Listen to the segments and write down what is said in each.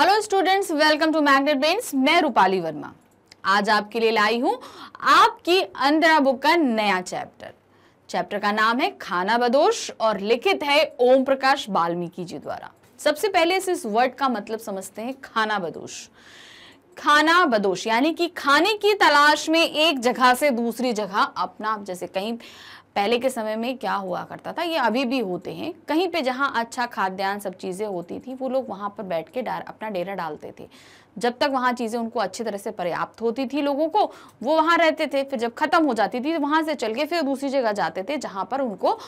hello students welcome to magnet brains मैं रूपाली वर्मा आज आपके लिए लाई हूं आपकी अंतरा बुक का नया चैप्टर चैप्टर का नाम है खाना बदोश और लिखित है ओम प्रकाश बाल्मीकि जी द्वारा सबसे पहले इस, इस वर्ड का मतलब समझते हैं खाना बदोश खाना बदोश यानी कि खाने की तलाश में एक जगह से दूसरी जगह अपना जैसे कहीं पहले के समय में क्या हुआ करता था ये अभी भी होते हैं कहीं पे जहाँ अच्छा खाद्यान्न सब चीज़ें होती थी वो लोग वहाँ पर बैठ के डार अपना डेरा डालते थे जब तक वहाँ चीज़ें उनको अच्छी तरह से पर्याप्त होती थी लोगों को वो वहाँ रहते थे फिर जब ख़त्म हो जाती थी तो वहाँ से चल के फिर दूसरी जगह जाते थे जहाँ पर उनको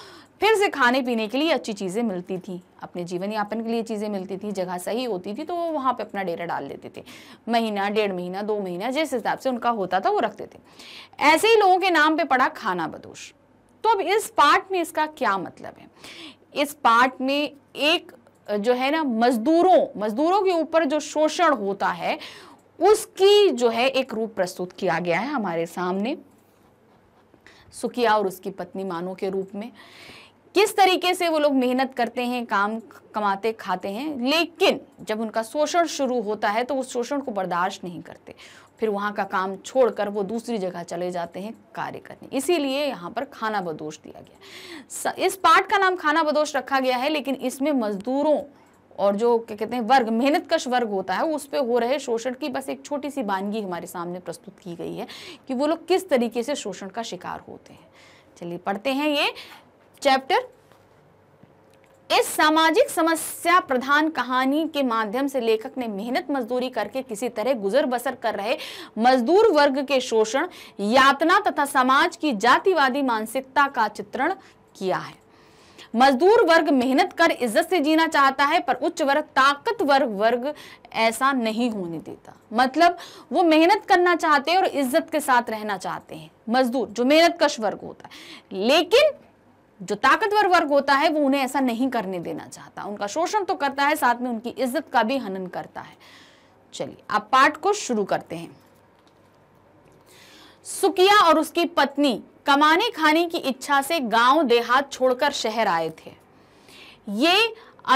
फिर से खाने पीने के लिए अच्छी चीज़ें मिलती थी अपने जीवन यापन के लिए चीज़ें मिलती थी जगह सही होती थी तो वो वहाँ पर अपना डेरा डाल देते थे महीना डेढ़ महीना दो महीना जिस हिसाब से उनका होता था वो रखते थे ऐसे ही लोगों के नाम पर पड़ा खाना बदोश तो अब इस पार्ट में इसका क्या मतलब है इस पार्ट में एक जो है ना मजदूरों मजदूरों के ऊपर जो शोषण होता है उसकी जो है एक रूप प्रस्तुत किया गया है हमारे सामने सुकिया और उसकी पत्नी मानो के रूप में किस तरीके से वो लोग मेहनत करते हैं काम कमाते खाते हैं लेकिन जब उनका शोषण शुरू होता है तो वो शोषण को बर्दाश्त नहीं करते फिर वहाँ का काम छोड़कर वो दूसरी जगह चले जाते हैं कार्य करने इसीलिए यहाँ पर खाना बदोश दिया गया इस पार्ट का नाम खाना बदोश रखा गया है लेकिन इसमें मजदूरों और जो क्या कहते हैं वर्ग मेहनत कश वर्ग होता है उस पर हो रहे शोषण की बस एक छोटी सी बानगी हमारे सामने प्रस्तुत की गई है कि वो लोग किस तरीके से शोषण का शिकार होते हैं चलिए पढ़ते हैं ये चैप्टर इस सामाजिक समस्या प्रधान कहानी के माध्यम से लेखक ने मेहनत मजदूरी करके किसी तरह गुजर बसर कर रहे मजदूर वर्ग के शोषण यातना तथा समाज की जातिवादी मानसिकता का चित्रण किया है मजदूर वर्ग मेहनत कर इज्जत से जीना चाहता है पर उच्च वर्ग ताकतवर वर्ग ऐसा नहीं होने देता मतलब वो मेहनत करना चाहते हैं और इज्जत के साथ रहना चाहते हैं मजदूर जो मेहनत कश वर्ग होता है लेकिन जो ताकतवर वर्ग होता है वो उन्हें ऐसा नहीं करने देना चाहता उनका शोषण तो करता है साथ में उनकी इज्जत का भी हनन करता है चलिए आप पाठ को शुरू करते हैं सुकिया और उसकी पत्नी कमाने खाने की इच्छा से गांव देहात छोड़कर शहर आए थे ये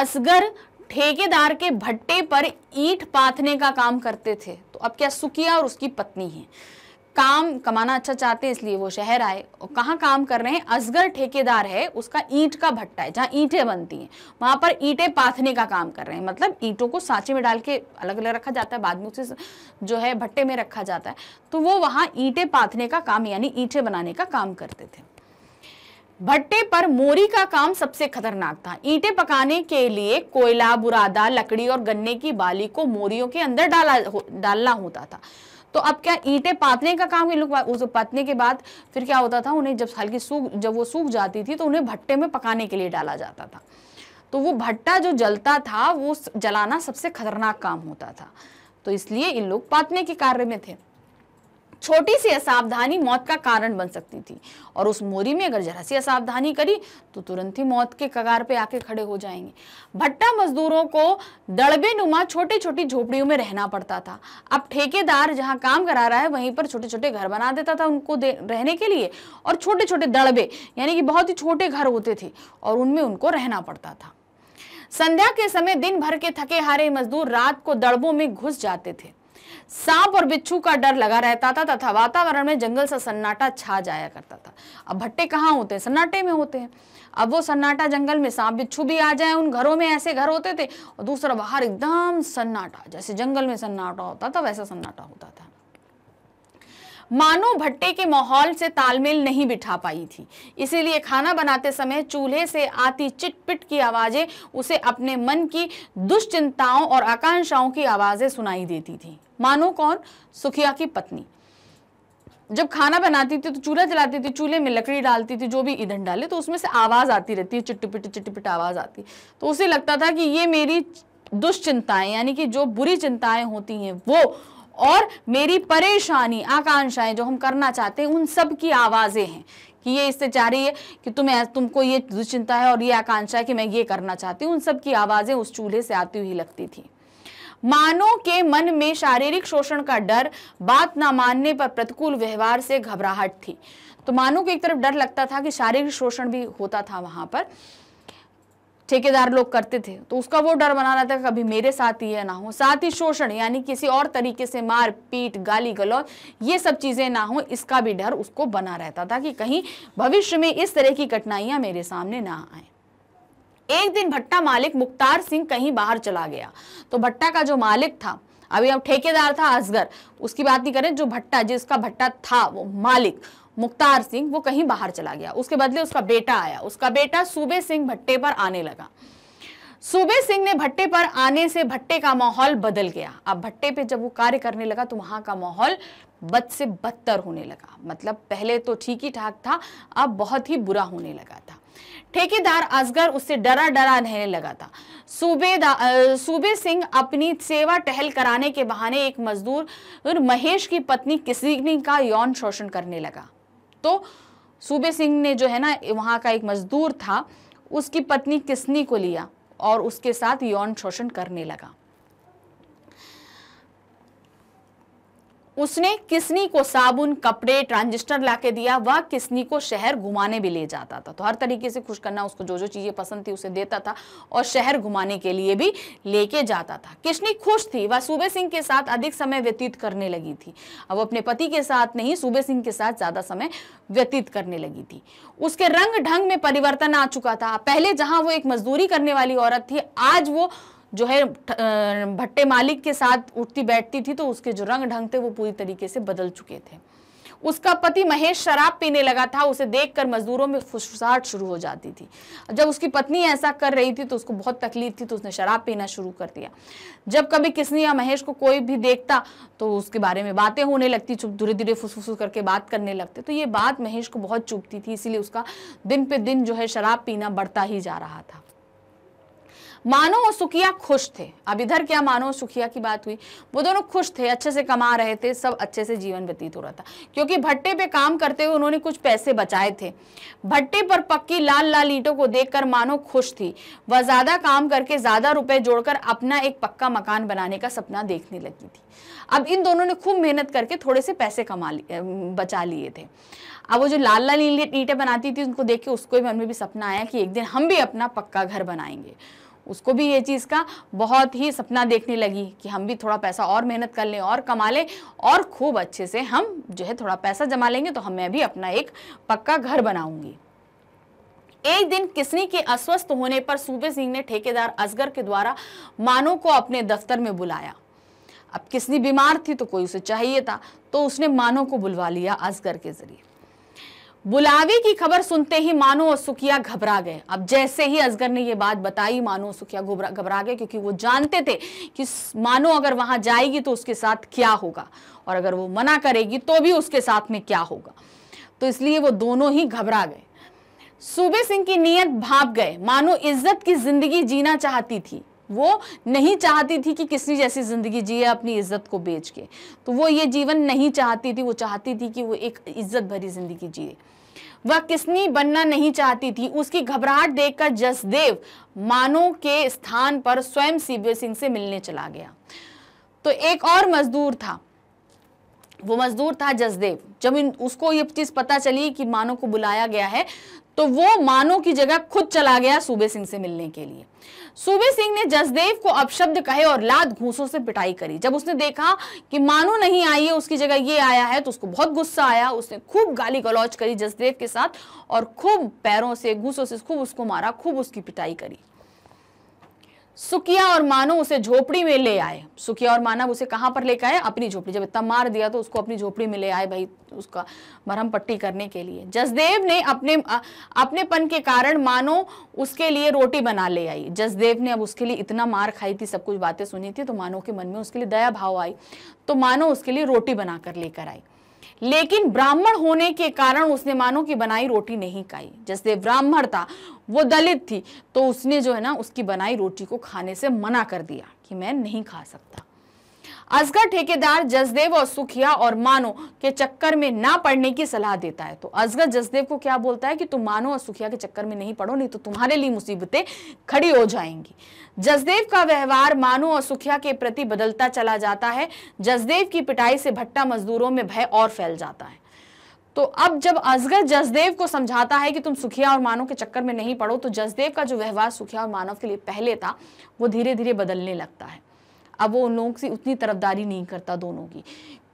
असगर ठेकेदार के भट्टे पर ईट पाथने का काम करते थे तो अब क्या सुकिया और उसकी पत्नी है काम कमाना अच्छा चाहते हैं इसलिए वो शहर आए और कहाँ काम कर रहे हैं असगर ठेकेदार है उसका ईंट का भट्टा है जहाँ ईंटें बनती हैं वहाँ पर ईंटें पाथने का काम कर रहे हैं मतलब ईंटों को सांचे में डाल के अलग अलग रखा जाता है बाद में उसे जो है भट्टे में रखा जाता है तो वो वहाँ ईंटें पाथने का काम यानी ईंटें बनाने का काम करते थे भट्टे पर मोरी का काम सबसे खतरनाक था ईंटें पकाने के लिए कोयला बुरादा लकड़ी और गन्ने की बाली को मोरियों के अंदर डाला डालना होता था तो अब क्या ईटे पातने का काम ये लोग उस पातने के बाद फिर क्या होता था उन्हें जब हल्की सूख जब वो सूख जाती थी तो उन्हें भट्टे में पकाने के लिए डाला जाता था तो वो भट्टा जो जलता था वो जलाना सबसे खतरनाक काम होता था तो इसलिए इन लोग पातने के कार्य में थे छोटी सी असावधानी मौत का कारण बन सकती थी और उस मोरी में अगर जरा सी असावधानी करी तो तुरंत ही मौत के कगार पे आके खड़े हो जाएंगे भट्टा मजदूरों को दड़बे नुमा छोटी छोटी झोपड़ियों में रहना पड़ता था अब ठेकेदार जहाँ काम करा रहा है वहीं पर छोटे छोटे घर बना देता था उनको दे, रहने के लिए और छोटे छोटे दड़बे यानी कि बहुत ही छोटे घर होते थे और उनमें उनको रहना पड़ता था संध्या के समय दिन भर के थके हारे मजदूर रात को दड़बों में घुस जाते थे सांप और बिच्छू का डर लगा रहता था तथा वातावरण में जंगल सा सन्नाटा छा जाया करता था अब भट्टे कहाँ होते हैं सन्नाटे में होते हैं अब वो सन्नाटा जंगल में सांप बिच्छू भी आ जाए उन घरों में ऐसे घर होते थे और दूसरा बाहर एकदम सन्नाटा जैसे जंगल में सन्नाटा होता था वैसा सन्नाटा होता था मानो भट्टे के माहौल से तालमेल नहीं बिठा पाई थी इसीलिए खाना बनाते समय चूल्हे से आती चिटपिट की आवाज़ें उसे अपने मन की दुश्चिंताओं और आकांक्षाओं की आवाज़ें सुनाई देती थी मानो कौन सुखिया की पत्नी जब खाना बनाती थी तो चूल्हा जलाती थी चूल्हे में लकड़ी डालती थी जो भी ईंधन डाले तो उसमें से आवाज़ आती रहती है चिट्टपिट चिट्टपिट आवाज़ आती तो उसे लगता था कि ये मेरी दुश्चिंताएं यानी कि जो बुरी चिंताएं होती हैं वो और मेरी परेशानी आकांक्षाएं जो हम करना चाहते हैं उन सब की आवाज़ें हैं कि ये इससे चाह रही है कि तुम्हें तुमको ये दुश्चिंता है और ये आकांक्षा है कि मैं ये करना चाहती हूँ उन सब की आवाज़ें उस चूल्हे से आती हुई लगती थी मानव के मन में शारीरिक शोषण का डर बात ना मानने पर प्रतिकूल व्यवहार से घबराहट थी तो मानव को एक तरफ डर लगता था कि शारीरिक शोषण भी होता था वहां पर ठेकेदार लोग करते थे तो उसका वो डर बना रहता कभी मेरे साथ ही ना हो साथ ही शोषण यानी किसी और तरीके से मार पीट गाली गलौज ये सब चीजें ना हो इसका भी डर उसको बना रहता था कि कहीं भविष्य में इस तरह की कठिनाइयां मेरे सामने ना आए एक दिन भट्टा मालिक मुख्तार सिंह कहीं बाहर चला गया तो भट्टा का जो मालिक था अभी अब ठेकेदार था असगर उसकी बात नहीं करें जो भट्टा जिसका भट्टा था वो मालिक मुख्तार सिंह वो कहीं बाहर चला गया उसके बदले उसका बेटा आया उसका बेटा सूबे सिंह भट्टे पर आने लगा सूबे सिंह ने भट्टे पर आने से भट्टे का माहौल बदल गया अब भट्टे पे जब वो कार्य करने लगा तो वहाँ का माहौल बद से बदतर होने लगा मतलब पहले तो ठीक ही ठाक था अब बहुत ही बुरा होने लगा था ठेकेदार असगर उससे डरा डरा रहने लगा था सूबेदार सूबे सिंह अपनी सेवा टहल कराने के बहाने एक मजदूर महेश की पत्नी किसी का यौन शोषण करने लगा तो सूबे सिंह ने जो है ना वहाँ का एक मजदूर था उसकी पत्नी किसनी को लिया और उसके साथ यौन शोषण करने लगा उसने किसनी को साबुन कपड़े ट्रांजिस्टर ला के दिया वह किसनी को शहर घुमाने भी ले जाता था तो हर तरीके से खुश करना उसको जो जो चीज़ें पसंद थी उसे देता था और शहर घुमाने के लिए भी लेके जाता था किशनी खुश थी वह सूबे सिंह के साथ अधिक समय व्यतीत करने लगी थी अब अपने पति के साथ नहीं सूबे सिंह के साथ ज़्यादा समय व्यतीत करने लगी थी उसके रंग ढंग में परिवर्तन आ चुका था पहले जहाँ वो एक मजदूरी करने वाली औरत थी आज वो जो है भट्टे मालिक के साथ उठती बैठती थी तो उसके जो रंग ढंग थे वो पूरी तरीके से बदल चुके थे उसका पति महेश शराब पीने लगा था उसे देखकर मजदूरों में फुसफुसाहट शुरू हो जाती थी जब उसकी पत्नी ऐसा कर रही थी तो उसको बहुत तकलीफ थी तो उसने शराब पीना शुरू कर दिया जब कभी किसनी या महेश को कोई भी देखता तो उसके बारे में बातें होने लगती चुप धीरे धीरे फुसफुस करके बात करने लगते तो ये बात महेश को बहुत चुभती थी इसीलिए उसका दिन पे दिन जो है शराब पीना बढ़ता ही जा रहा था मानो और सुखिया खुश थे अब इधर क्या मानो और सुखिया की बात हुई वो दोनों खुश थे अच्छे से कमा रहे थे सब अच्छे से जीवन व्यतीत हो रहा था क्योंकि भट्टे पे काम करते हुए उन्होंने कुछ पैसे बचाए थे भट्टे पर पक्की लाल लाल ईंटों को देखकर मानो खुश थी वह ज्यादा काम करके ज्यादा रुपए जोड़कर अपना एक पक्का मकान बनाने का सपना देखने लगी थी अब इन दोनों ने खूब मेहनत करके थोड़े से पैसे कमा लिए बचा लिए थे अब वो जो लाल लाल ईटे बनाती थी उनको देख के उसको भी मन में भी सपना आया कि एक दिन हम भी अपना पक्का घर बनाएंगे उसको भी ये चीज़ का बहुत ही सपना देखने लगी कि हम भी थोड़ा पैसा और मेहनत कर लें और कमा लें और खूब अच्छे से हम जो है थोड़ा पैसा जमा लेंगे तो हमें भी अपना एक पक्का घर बनाऊंगी एक दिन किसनी के अस्वस्थ होने पर सूबे सिंह ने ठेकेदार असगर के द्वारा मानो को अपने दफ्तर में बुलाया अब किसनी बीमार थी तो कोई उसे चाहिए था तो उसने मानो को बुलवा लिया असगर के जरिए बुलावे की खबर सुनते ही मानो और सुखिया घबरा गए अब जैसे ही असगर ने यह बात बताई मानो और सुखिया घबरा गए क्योंकि वो जानते थे कि मानो अगर वहां जाएगी तो उसके साथ क्या होगा और अगर वो मना करेगी तो भी उसके साथ में क्या होगा तो इसलिए वो दोनों ही घबरा गए सूबे सिंह की नीयत भाप गए मानो इज्जत की जिंदगी जीना चाहती थी वो नहीं चाहती थी कि किसी जैसी जिंदगी जिए अपनी इज्जत को बेच के तो वो ये जीवन नहीं चाहती थी वो चाहती थी कि वो एक इज्जत भरी जिंदगी जिए वह किसनी बनना नहीं चाहती थी उसकी घबराहट देखकर जसदेव मानो के स्थान पर स्वयं शिविर सिंह से मिलने चला गया तो एक और मजदूर था वो मजदूर था जसदेव जब इन उसको ये चीज पता चली कि मानो को बुलाया गया है तो वो मानो की जगह खुद चला गया सूबे सिंह से मिलने के लिए सूबे सिंह ने जसदेव को अपशब्द कहे और लात घूसों से पिटाई करी जब उसने देखा कि मानो नहीं आई है उसकी जगह ये आया है तो उसको बहुत गुस्सा आया उसने खूब गाली गलौज करी जसदेव के साथ और खूब पैरों से घूसों से खूब उसको मारा खूब उसकी पिटाई करी सुकिया और मानव उसे झोपड़ी में ले आए सुकिया और मानव उसे कहाँ पर लेकर आए अपनी झोपड़ी जब इतना मार दिया तो उसको अपनी झोपड़ी में ले आए भाई उसका भरम पट्टी करने के लिए जसदेव ने अपने अपनेपन के कारण मानो उसके लिए रोटी बना ले आई जसदेव ने अब उसके लिए इतना मार खाई थी सब कुछ बातें सुनी थी तो मानो के मन में उसके लिए दया भाव आई तो मानो उसके लिए रोटी बनाकर लेकर आई लेकिन ब्राह्मण होने के कारण उसने मानो की बनाई रोटी नहीं खाई जैसे ब्राह्मण था वो दलित थी तो उसने जो है ना उसकी बनाई रोटी को खाने से मना कर दिया कि मैं नहीं खा सकता असगर ठेकेदार जसदेव और सुखिया और मानो के चक्कर में ना पड़ने की सलाह देता है तो असगर जसदेव को क्या बोलता है कि तुम मानो और सुखिया के चक्कर में नहीं पड़ो नहीं तो तुम्हारे लिए मुसीबतें खड़ी हो जाएंगी जसदेव का व्यवहार मानो और सुखिया के प्रति बदलता चला जाता है जसदेव की पिटाई से भट्टा मजदूरों में भय और फैल जाता है तो अब जब असगर जसदेव को समझाता है कि तुम सुखिया और मानव के चक्कर में नहीं पड़ो तो जसदेव का जो व्यवहार सुखिया और मानव के लिए पहले था वो धीरे धीरे बदलने लगता है अब वो उन लोगों से उतनी तरफदारी नहीं करता दोनों की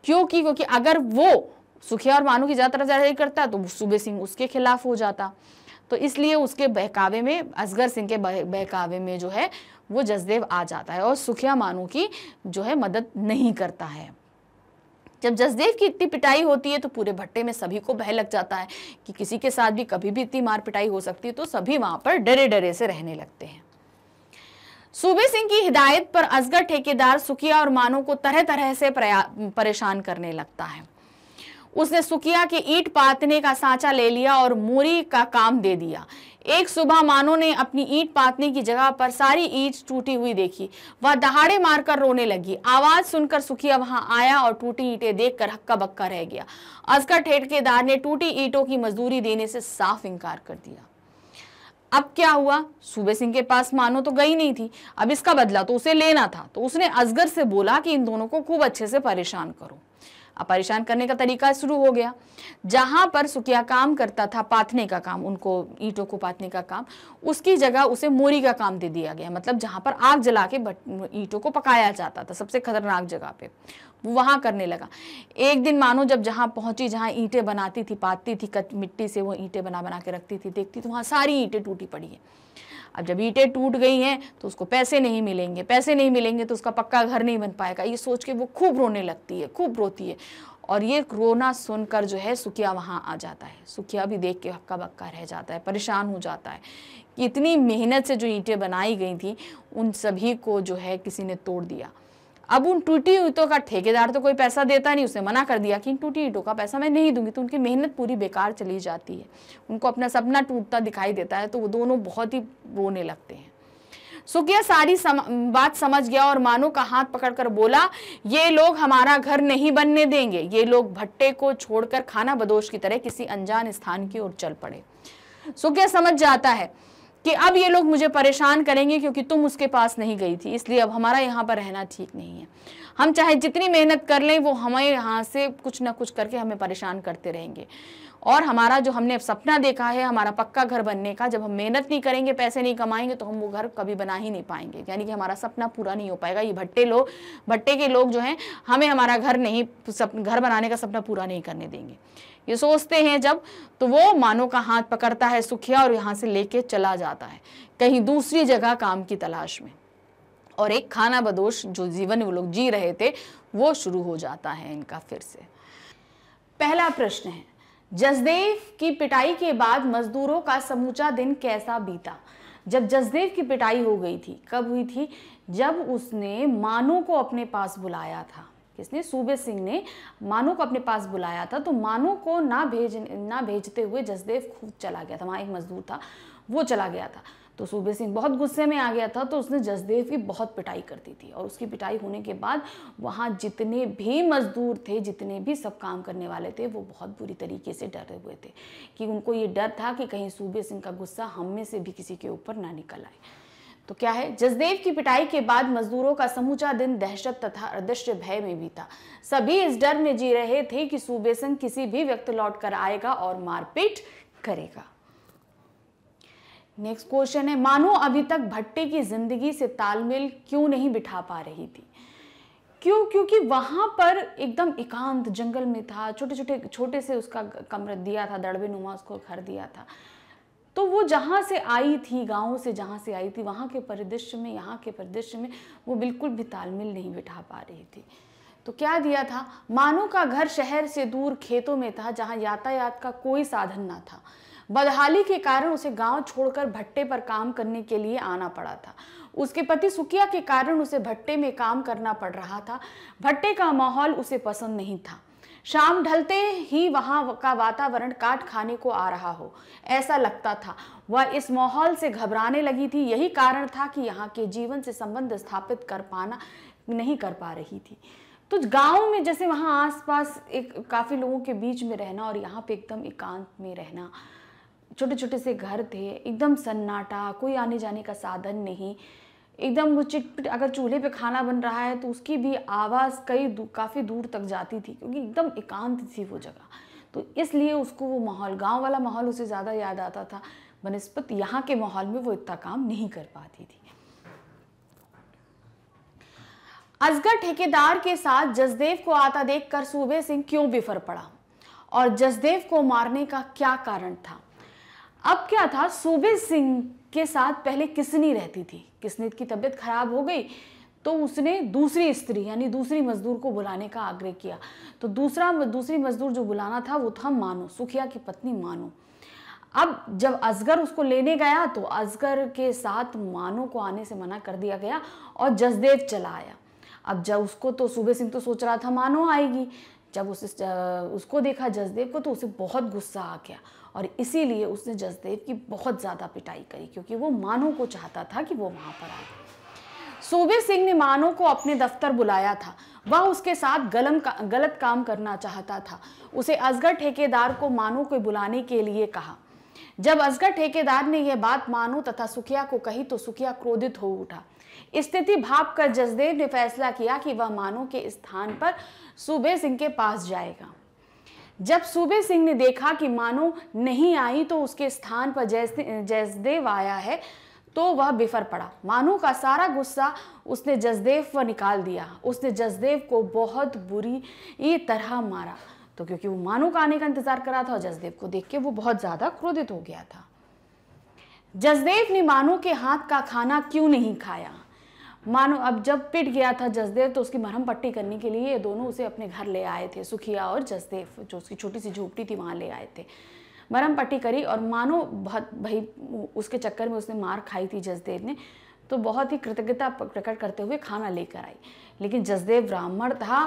क्योंकि क्योंकि अगर वो सुखिया और मानू की ज़्यादा तरफदारी करता तो सूबे सिंह उसके खिलाफ हो जाता तो इसलिए उसके बहकावे में असगर सिंह के बहकावे में जो है वो जसदेव आ जाता है और सुखिया मानू की जो है मदद नहीं करता है जब जसदेव की इतनी पिटाई होती है तो पूरे भट्टे में सभी को भय लग जाता है कि किसी के साथ भी कभी भी इतनी मार पिटाई हो सकती है तो सभी वहाँ पर डरे डरे से रहने लगते हैं सूबे सिंह की हिदायत पर असगर ठेकेदार सुकिया और मानो को तरह तरह से परेशान करने लगता है उसने सुकिया के ईट पातने का सांचा ले लिया और मोरी का काम दे दिया एक सुबह मानो ने अपनी ईट पातने की जगह पर सारी ईट टूटी हुई देखी वह दहाड़े मारकर रोने लगी आवाज सुनकर सुखिया वहां आया और टूटी ईटें देखकर हक्का बक्का रह गया असगर ठेकेदार ने टूटी ईंटों की मजदूरी देने से साफ इंकार कर दिया अब क्या हुआ सूबे सिंह के पास मानो तो गई नहीं थी अब इसका बदला तो उसे लेना था तो उसने असगर से बोला कि इन दोनों को खूब अच्छे से परेशान करो अब परेशान करने का तरीका शुरू हो गया जहाँ पर सुखिया काम करता था पाथने का काम उनको ईंटों को पाथने का काम उसकी जगह उसे मोरी का काम दे दिया गया मतलब जहाँ पर आग जला के ईंटों को पकाया जाता था सबसे खतरनाक जगह पे वो वहाँ करने लगा एक दिन मानो जब जहाँ पहुँची जहाँ ईंटें बनाती थी पाती थी कच मिट्टी से वो ईंटें बना बना के रखती थी देखती तो वहाँ सारी ईंटें टूटी पड़ी हैं अब जब ईंटें टूट गई हैं तो उसको पैसे नहीं मिलेंगे पैसे नहीं मिलेंगे तो उसका पक्का घर नहीं बन पाएगा ये सोच के वो खूब रोने लगती है खूब रोती है और ये रोना सुनकर जो है सुखिया वहाँ आ जाता है सुखिया भी देख के हक्का बक्का रह जाता है परेशान हो जाता है कि इतनी मेहनत से जो ईंटें बनाई गई थी उन सभी को जो है किसी ने तोड़ दिया अब उन टूटी ईटों का ठेकेदार तो कोई पैसा देता नहीं उसने मना कर दिया कि इन टूटी ईटों का पैसा मैं नहीं दूंगी तो उनकी मेहनत पूरी बेकार चली जाती है उनको अपना सपना टूटता दिखाई देता है तो वो दोनों बहुत ही रोने लगते हैं सुकिया सारी सम, बात समझ गया और मानो का हाथ पकड़कर बोला ये लोग हमारा घर नहीं बनने देंगे ये लोग भट्टे को छोड़कर खाना बदोश की तरह किसी अनजान स्थान की ओर चल पड़े सुकिया समझ जाता है कि अब ये लोग मुझे परेशान करेंगे क्योंकि तुम उसके पास नहीं गई थी इसलिए अब हमारा यहाँ पर रहना ठीक नहीं है हम चाहे जितनी मेहनत कर लें वो हमें यहाँ से कुछ ना कुछ करके हमें परेशान करते रहेंगे और हमारा जो हमने सपना देखा है हमारा पक्का घर बनने का जब हम मेहनत नहीं करेंगे पैसे नहीं कमाएंगे तो हम वो घर कभी बना ही नहीं पाएंगे यानी कि हमारा सपना पूरा नहीं हो पाएगा ये भट्टे लोग भट्टे के लोग जो हैं हमें हमारा घर नहीं सप, घर बनाने का सपना पूरा नहीं करने देंगे ये सोचते हैं जब तो वो मानो का हाथ पकड़ता है सुखिया और यहाँ से लेके चला जाता है कहीं दूसरी जगह काम की तलाश में और एक खाना बदोश जो जीवन वो लोग जी रहे थे वो शुरू हो जाता है इनका फिर से पहला प्रश्न है जसदेव की पिटाई के बाद मजदूरों का समूचा दिन कैसा बीता जब जसदेव की पिटाई हो गई थी कब हुई थी जब उसने मानो को अपने पास बुलाया था किसने सूबे सिंह ने मानो को अपने पास बुलाया था तो मानो को ना भेज ना भेजते हुए जसदेव खुद चला गया था वहाँ एक मजदूर था वो चला गया था तो सूबे सिंह बहुत गुस्से में आ गया था तो उसने जसदेव की बहुत पिटाई कर दी थी और उसकी पिटाई होने के बाद वहाँ जितने भी मजदूर थे जितने भी सब काम करने वाले थे वो बहुत बुरी तरीके से डरे हुए थे कि उनको ये डर था कि कहीं सूबे सिंह का गुस्सा हम में से भी किसी के ऊपर ना निकल आए तो क्या है जसदेव की पिटाई के बाद मजदूरों का समूचा दिन दहशत तथा अदृश्य भय में भी था सभी इस डर में जी रहे थे कि सूबे सिंह किसी भी व्यक्त लौट कर आएगा और मारपीट करेगा नेक्स्ट क्वेश्चन है मानो अभी तक भट्टे की जिंदगी से तालमेल क्यों नहीं बिठा पा रही थी क्यों क्योंकि वहां पर एकदम एकांत जंगल में था छोटे छोटे छोटे से उसका कमरा दिया था दड़बे नुमा उसको घर दिया था तो वो जहाँ से आई थी गाँव से जहाँ से आई थी वहाँ के परिदृश्य में यहाँ के परिदृश्य में वो बिल्कुल भी तालमेल नहीं बिठा पा रही थी तो क्या दिया था मानो का घर शहर से दूर खेतों में था जहाँ यातायात का कोई साधन ना था बदहाली के कारण उसे गांव छोड़कर भट्टे पर काम करने के लिए आना पड़ा था उसके पति सुकिया के कारण उसे भट्टे में काम करना पड़ रहा था भट्टे का माहौल उसे पसंद नहीं था शाम ढलते ही वहां का वातावरण काट खाने को आ रहा हो ऐसा लगता था वह इस माहौल से घबराने लगी थी यही कारण था कि यहाँ के जीवन से संबंध स्थापित कर पाना नहीं कर पा रही थी तो गाँव में जैसे वहाँ आसपास एक काफ़ी लोगों के बीच में रहना और यहाँ पे एकदम एकांत में रहना छोटे छोटे से घर थे एकदम सन्नाटा कोई आने जाने का साधन नहीं एकदम वो चिटपिट अगर चूल्हे पे खाना बन रहा है तो उसकी भी आवाज़ कई काफ़ी दूर तक जाती थी क्योंकि एकदम एकांत थी वो जगह तो इसलिए उसको वो माहौल गांव वाला माहौल उसे ज़्यादा याद आता था बनस्पत यहाँ के माहौल में वो इतना काम नहीं कर पाती थी असगर ठेकेदार के साथ जसदेव को आता देखकर सूबे सिंह क्यों बिफर पड़ा और जसदेव को मारने का क्या कारण था अब क्या था सूबे सिंह के साथ पहले किसनी रहती थी किसनी की तबीयत खराब हो गई तो उसने दूसरी स्त्री यानी दूसरी मजदूर को बुलाने का आग्रह किया तो दूसरा दूसरी मजदूर जो बुलाना था वो था मानो सुखिया की पत्नी मानो अब जब असगर उसको लेने गया तो असगर के साथ मानो को आने से मना कर दिया गया और जसदेव चला आया अब जब उसको तो सूबे सिंह तो सोच रहा था मानो आएगी जब उस उसको देखा जसदेव को तो उसे बहुत गुस्सा आ गया और इसीलिए उसने जसदेव की बहुत ज़्यादा पिटाई करी क्योंकि वो मानो को चाहता था कि वो वहाँ पर आए सूबे सिंह ने मानो को अपने दफ्तर बुलाया था वह उसके साथ गलम का, गलत काम करना चाहता था उसे असगर ठेकेदार को मानो को बुलाने के लिए कहा जब असगर ठेकेदार ने यह बात मानो तथा सुखिया को कही तो सुखिया क्रोधित हो उठा स्थिति भाप कर जसदेव ने फैसला किया कि वह मानो के स्थान पर सूबे सिंह के पास जाएगा जब सूबे सिंह ने देखा कि मानो नहीं आई तो उसके स्थान पर जसदेव आया है तो वह बिफर पड़ा मानो का सारा गुस्सा उसने जसदेव पर निकाल दिया उसने जसदेव को बहुत बुरी तरह मारा तो क्योंकि वो मानो का आने का इंतजार करा था और जसदेव को देख के वो बहुत ज़्यादा क्रोधित हो गया था जसदेव ने मानो के हाथ का खाना क्यों नहीं खाया मानो अब जब पिट गया था जसदेव तो उसकी मरहम पट्टी करने के लिए ये दोनों उसे अपने घर ले आए थे सुखिया और जसदेव जो उसकी छोटी सी झोपड़ी थी वहाँ ले आए थे मरहम पट्टी करी और मानो बहुत भाई उसके चक्कर में उसने मार खाई थी जसदेव ने तो बहुत ही कृतज्ञता प्रकट करते हुए खाना लेकर आई लेकिन जसदेव ब्राह्मण था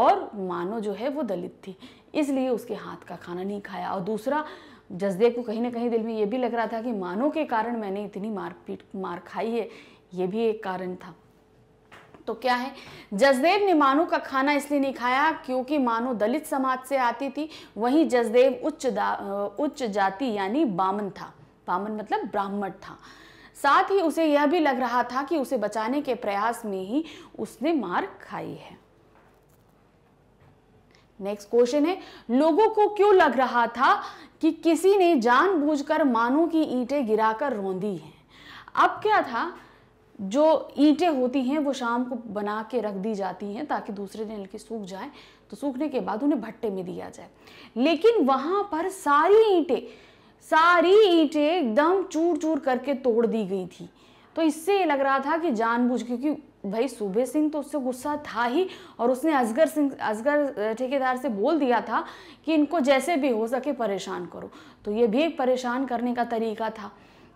और मानो जो है वो दलित थी इसलिए उसके हाथ का खाना नहीं खाया और दूसरा जसदेव को कहीं ना कहीं दिल में ये भी लग रहा था कि मानो के कारण मैंने इतनी मारपीट मार खाई है ये भी एक कारण था तो क्या है जसदेव ने मानो का खाना इसलिए नहीं खाया क्योंकि मानो दलित समाज से आती थी वहीं जसदेव उच्च उच्च जाति यानी बामन था बामन मतलब ब्राह्मण था साथ ही उसे यह भी लग रहा था कि उसे बचाने के प्रयास में ही उसने मार खाई है नेक्स्ट क्वेश्चन है लोगों को क्यों लग रहा था कि किसी ने जानबूझकर मानो की ईंटें गिराकर रोंदी हैं अब क्या था जो ईंटें होती हैं वो शाम को बना के रख दी जाती हैं ताकि दूसरे दिन हल्की सूख जाए तो सूखने के बाद उन्हें भट्टे में दिया जाए लेकिन वहाँ पर सारी ईंटें सारी ईंटें एकदम चूर चूर करके तोड़ दी गई थी तो इससे ये लग रहा था कि जानबूझ क्योंकि भाई सूबे सिंह तो उससे गुस्सा था ही और उसने असगर सिंह असगर ठेकेदार से बोल दिया था कि इनको जैसे भी हो सके परेशान करो तो ये भी एक परेशान करने का तरीका था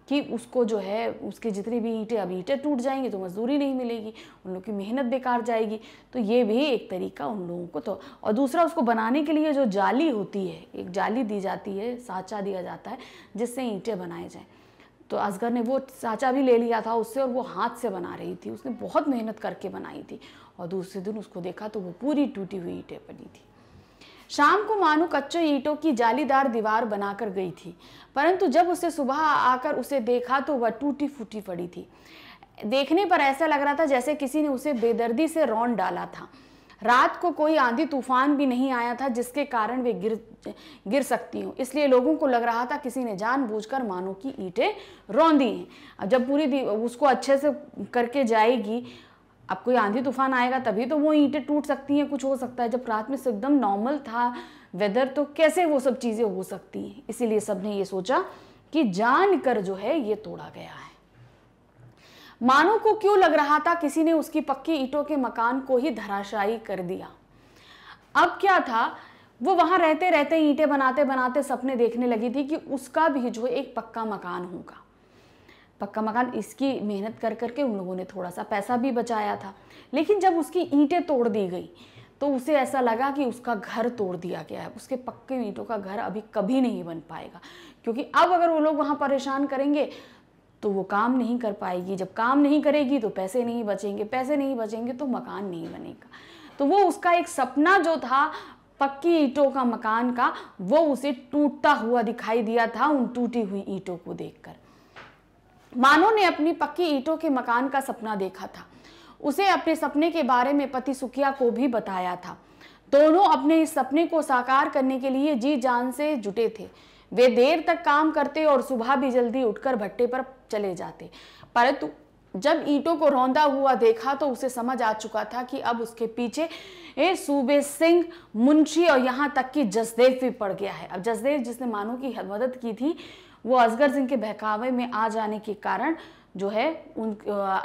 कि उसको जो है उसके जितनी भी ईंटें अब ईंटें टूट जाएंगी तो मजदूरी नहीं मिलेगी उन लोग की मेहनत बेकार जाएगी तो ये भी एक तरीका उन लोगों को तो और दूसरा उसको बनाने के लिए जो जाली होती है एक जाली दी जाती है साँचा दिया जाता है जिससे ईंटें बनाए जाएँ तो असगर ने वो साँचा भी ले लिया था उससे और वो हाथ से बना रही थी उसने बहुत मेहनत करके बनाई थी और दूसरे दिन उसको देखा तो वो पूरी टूटी हुई ईंटें बनी थी शाम को मानो कच्चे ईंटों की जालीदार दीवार बनाकर गई थी परंतु जब उसे सुबह आकर उसे देखा तो वह टूटी फूटी पड़ी थी देखने पर ऐसा लग रहा था जैसे किसी ने उसे बेदर्दी से रौन डाला था रात को कोई आंधी तूफान भी नहीं आया था जिसके कारण वे गिर गिर सकती हूँ इसलिए लोगों को लग रहा था किसी ने जानबूझकर मानो की ईंटें रौंदी हैं जब पूरी उसको अच्छे से करके जाएगी अब कोई आंधी तूफान आएगा तभी तो वो ईंटें टूट सकती हैं कुछ हो सकता है जब रात में एकदम नॉर्मल था वेदर तो कैसे वो सब चीज़ें हो सकती हैं इसीलिए सब ने ये सोचा कि जान कर जो है ये तोड़ा गया है मानो को क्यों लग रहा था किसी ने उसकी पक्की ईटों के मकान को ही धराशायी कर दिया अब क्या था वो वहां रहते रहते ईंटें बनाते बनाते सपने देखने लगी थी कि उसका भी जो एक पक्का मकान होगा पक्का मकान इसकी मेहनत कर करके उन लोगों ने थोड़ा सा पैसा भी बचाया था लेकिन जब उसकी ईंटें तोड़ दी गई तो उसे ऐसा लगा कि उसका घर तोड़ दिया गया है उसके पक्के ईंटों का घर अभी कभी नहीं बन पाएगा क्योंकि अब अगर वो लोग वहाँ परेशान करेंगे तो वो काम नहीं कर पाएगी जब काम नहीं करेगी तो पैसे नहीं बचेंगे पैसे नहीं बचेंगे तो मकान नहीं बनेगा तो वो उसका एक सपना जो था पक्की ईंटों का मकान का वो उसे टूटता हुआ दिखाई दिया था उन टूटी हुई ईंटों को देखकर मानो ने अपनी पक्की ईंटों के मकान का सपना देखा था उसे अपने सपने के बारे में पति सुखिया को भी बताया था दोनों अपने इस सपने को साकार करने के लिए जी जान से जुटे थे वे देर तक काम करते और सुबह भी जल्दी उठकर भट्टे पर चले जाते परंतु जब ईंटों को रौंदा हुआ देखा तो उसे समझ आ चुका था कि अब उसके पीछे ए सूबे सिंह मुंशी और यहाँ तक कि जसदेव भी पड़ गया है अब जसदेव जिसने मानो की मदद की थी वो असगर सिंह के बहकावे में आ जाने के कारण जो है उन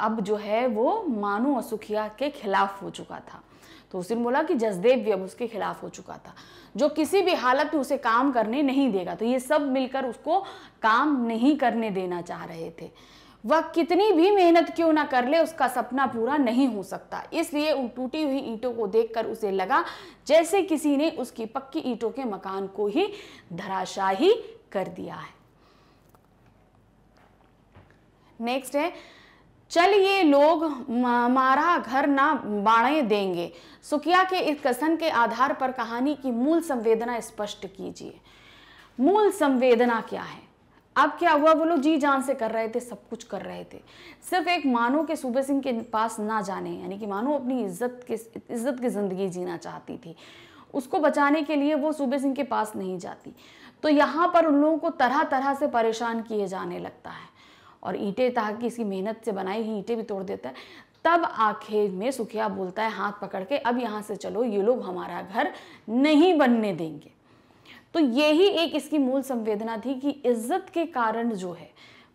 अब जो है वो और असुखिया के खिलाफ हो चुका था तो उसने बोला कि जसदेव भी अब उसके खिलाफ हो चुका था जो किसी भी हालत में उसे काम करने नहीं देगा तो ये सब मिलकर उसको काम नहीं करने देना चाह रहे थे वह कितनी भी मेहनत क्यों ना कर ले उसका सपना पूरा नहीं हो सकता इसलिए उन टूटी हुई ईंटों को देखकर उसे लगा जैसे किसी ने उसकी पक्की ईंटों के मकान को ही धराशाही कर दिया है नेक्स्ट है चल ये लोग मारा घर ना बाणे देंगे सुकिया के इस कसन के आधार पर कहानी की मूल संवेदना स्पष्ट कीजिए मूल संवेदना क्या है अब क्या हुआ वो लोग जी जान से कर रहे थे सब कुछ कर रहे थे सिर्फ एक मानो के सूबे सिंह के पास ना जाने यानी कि मानो अपनी इज्जत के इज्जत की ज़िंदगी जीना चाहती थी उसको बचाने के लिए वो सूबे सिंह के पास नहीं जाती तो यहाँ पर उन लोगों को तरह तरह से परेशान किए जाने लगता है और ईंटें ताकि इसकी मेहनत से बनाई हुई ईंटें भी तोड़ देता है तब आखिर में सुखिया बोलता है हाथ पकड़ के अब यहाँ से चलो ये लोग हमारा घर नहीं बनने देंगे तो यही एक इसकी मूल संवेदना थी कि इज्जत के कारण जो है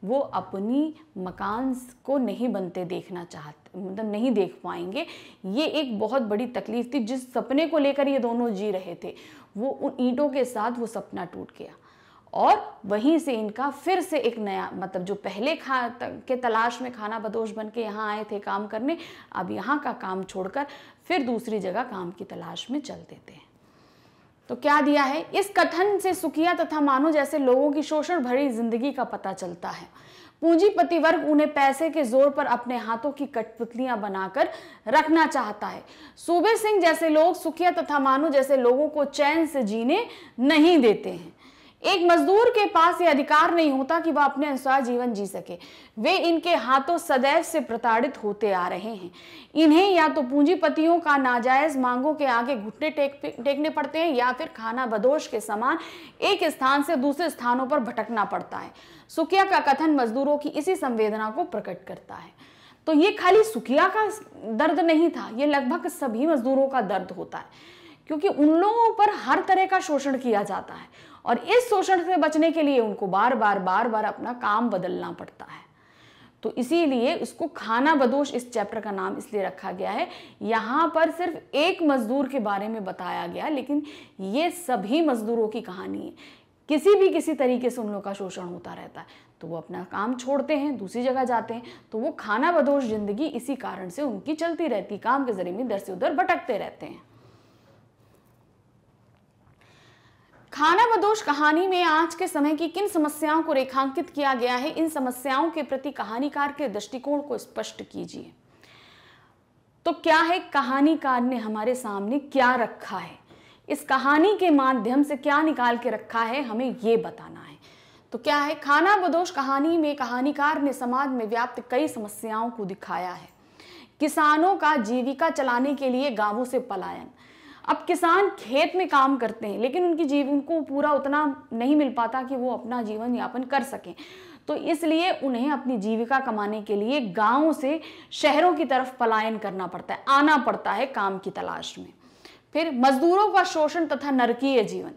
वो अपनी मकान को नहीं बनते देखना चाहते मतलब नहीं देख पाएंगे ये एक बहुत बड़ी तकलीफ थी जिस सपने को लेकर ये दोनों जी रहे थे वो उन ईंटों के साथ वो सपना टूट गया और वहीं से इनका फिर से एक नया मतलब जो पहले खा के तलाश में खाना बदोश बन के यहाँ आए थे काम करने अब यहाँ का काम छोड़कर फिर दूसरी जगह काम की तलाश में चल देते हैं तो क्या दिया है इस कथन से सुखिया तथा मानो जैसे लोगों की शोषण भरी जिंदगी का पता चलता है पूंजीपति वर्ग उन्हें पैसे के जोर पर अपने हाथों की कठपुतलियां बनाकर रखना चाहता है सूबे सिंह जैसे लोग सुखिया तथा मानो जैसे लोगों को चैन से जीने नहीं देते हैं एक मजदूर के पास ये अधिकार नहीं होता कि वह अपने अनुसार जीवन जी सके वे इनके हाथों सदैव से प्रताड़ित होते आ रहे हैं इन्हें या तो पूंजीपतियों का नाजायज मांगों के आगे घुटने टेक टेकने पड़ते हैं या फिर खाना बदोश के समान एक स्थान से दूसरे स्थानों पर भटकना पड़ता है सुखिया का कथन मजदूरों की इसी संवेदना को प्रकट करता है तो ये खाली सुखिया का दर्द नहीं था ये लगभग सभी मजदूरों का दर्द होता है क्योंकि उन लोगों पर हर तरह का शोषण किया जाता है और इस शोषण से बचने के लिए उनको बार बार बार बार अपना काम बदलना पड़ता है तो इसीलिए इसको खाना बदोश इस चैप्टर का नाम इसलिए रखा गया है यहाँ पर सिर्फ एक मजदूर के बारे में बताया गया लेकिन ये सभी मजदूरों की कहानी है किसी भी किसी तरीके से उन लोगों का शोषण होता रहता है तो वो अपना काम छोड़ते हैं दूसरी जगह जाते हैं तो वो खाना बदोश जिंदगी इसी कारण से उनकी चलती रहती काम के जरिए में इधर से उधर भटकते रहते हैं खाना बदोश कहानी में आज के समय की किन समस्याओं को रेखांकित किया गया है इन समस्याओं के प्रति कहानीकार के दृष्टिकोण को स्पष्ट कीजिए तो क्या है कहानीकार ने हमारे सामने क्या रखा है इस कहानी के माध्यम से क्या निकाल के रखा है हमें ये बताना है तो क्या है खाना बदोश कहानी में कहानीकार ने समाज में व्याप्त कई समस्याओं को दिखाया है किसानों का जीविका चलाने के लिए गांवों से पलायन अब किसान खेत में काम करते हैं लेकिन उनकी जीवन को पूरा उतना नहीं मिल पाता कि वो अपना जीवन यापन कर सकें तो इसलिए उन्हें अपनी जीविका कमाने के लिए गाँव से शहरों की तरफ पलायन करना पड़ता है आना पड़ता है काम की तलाश में फिर मजदूरों का शोषण तथा नरकीय जीवन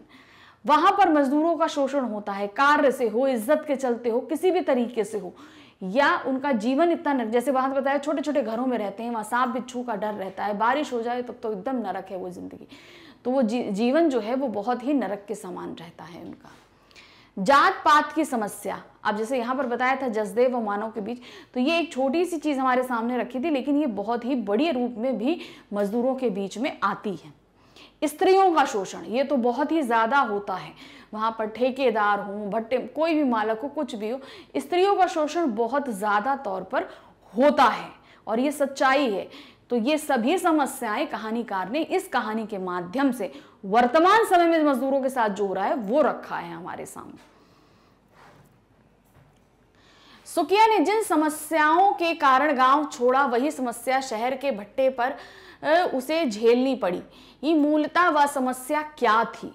वहां पर मजदूरों का शोषण होता है कार्य से हो इज्जत के चलते हो किसी भी तरीके से हो या उनका जीवन इतना नरक जैसे वहाँ बताया छोटे छोटे घरों में रहते हैं वहाँ सांप बिच्छू का डर रहता है बारिश हो जाए तब तो एकदम नरक है वो ज़िंदगी तो वो जी, जीवन जो है वो बहुत ही नरक के समान रहता है उनका जात पात की समस्या अब जैसे यहाँ पर बताया था जसदेव और मानव के बीच तो ये एक छोटी सी चीज़ हमारे सामने रखी थी लेकिन ये बहुत ही बड़े रूप में भी मजदूरों के बीच में आती है स्त्रियों का शोषण ये तो बहुत ही ज़्यादा होता है वहां पर ठेकेदार हों भट्टे कोई भी मालक हो कुछ भी हो स्त्रियों का शोषण बहुत ज़्यादा तौर पर होता है और ये सच्चाई है तो ये सभी समस्याएं कहानीकार ने इस कहानी के माध्यम से वर्तमान समय में मजदूरों के साथ जो हो रहा है वो रखा है हमारे सामने सुकिया ने जिन समस्याओं के कारण गांव छोड़ा वही समस्या शहर के भट्टे पर उसे झेलनी पड़ी ये मूलतः वह समस्या क्या थी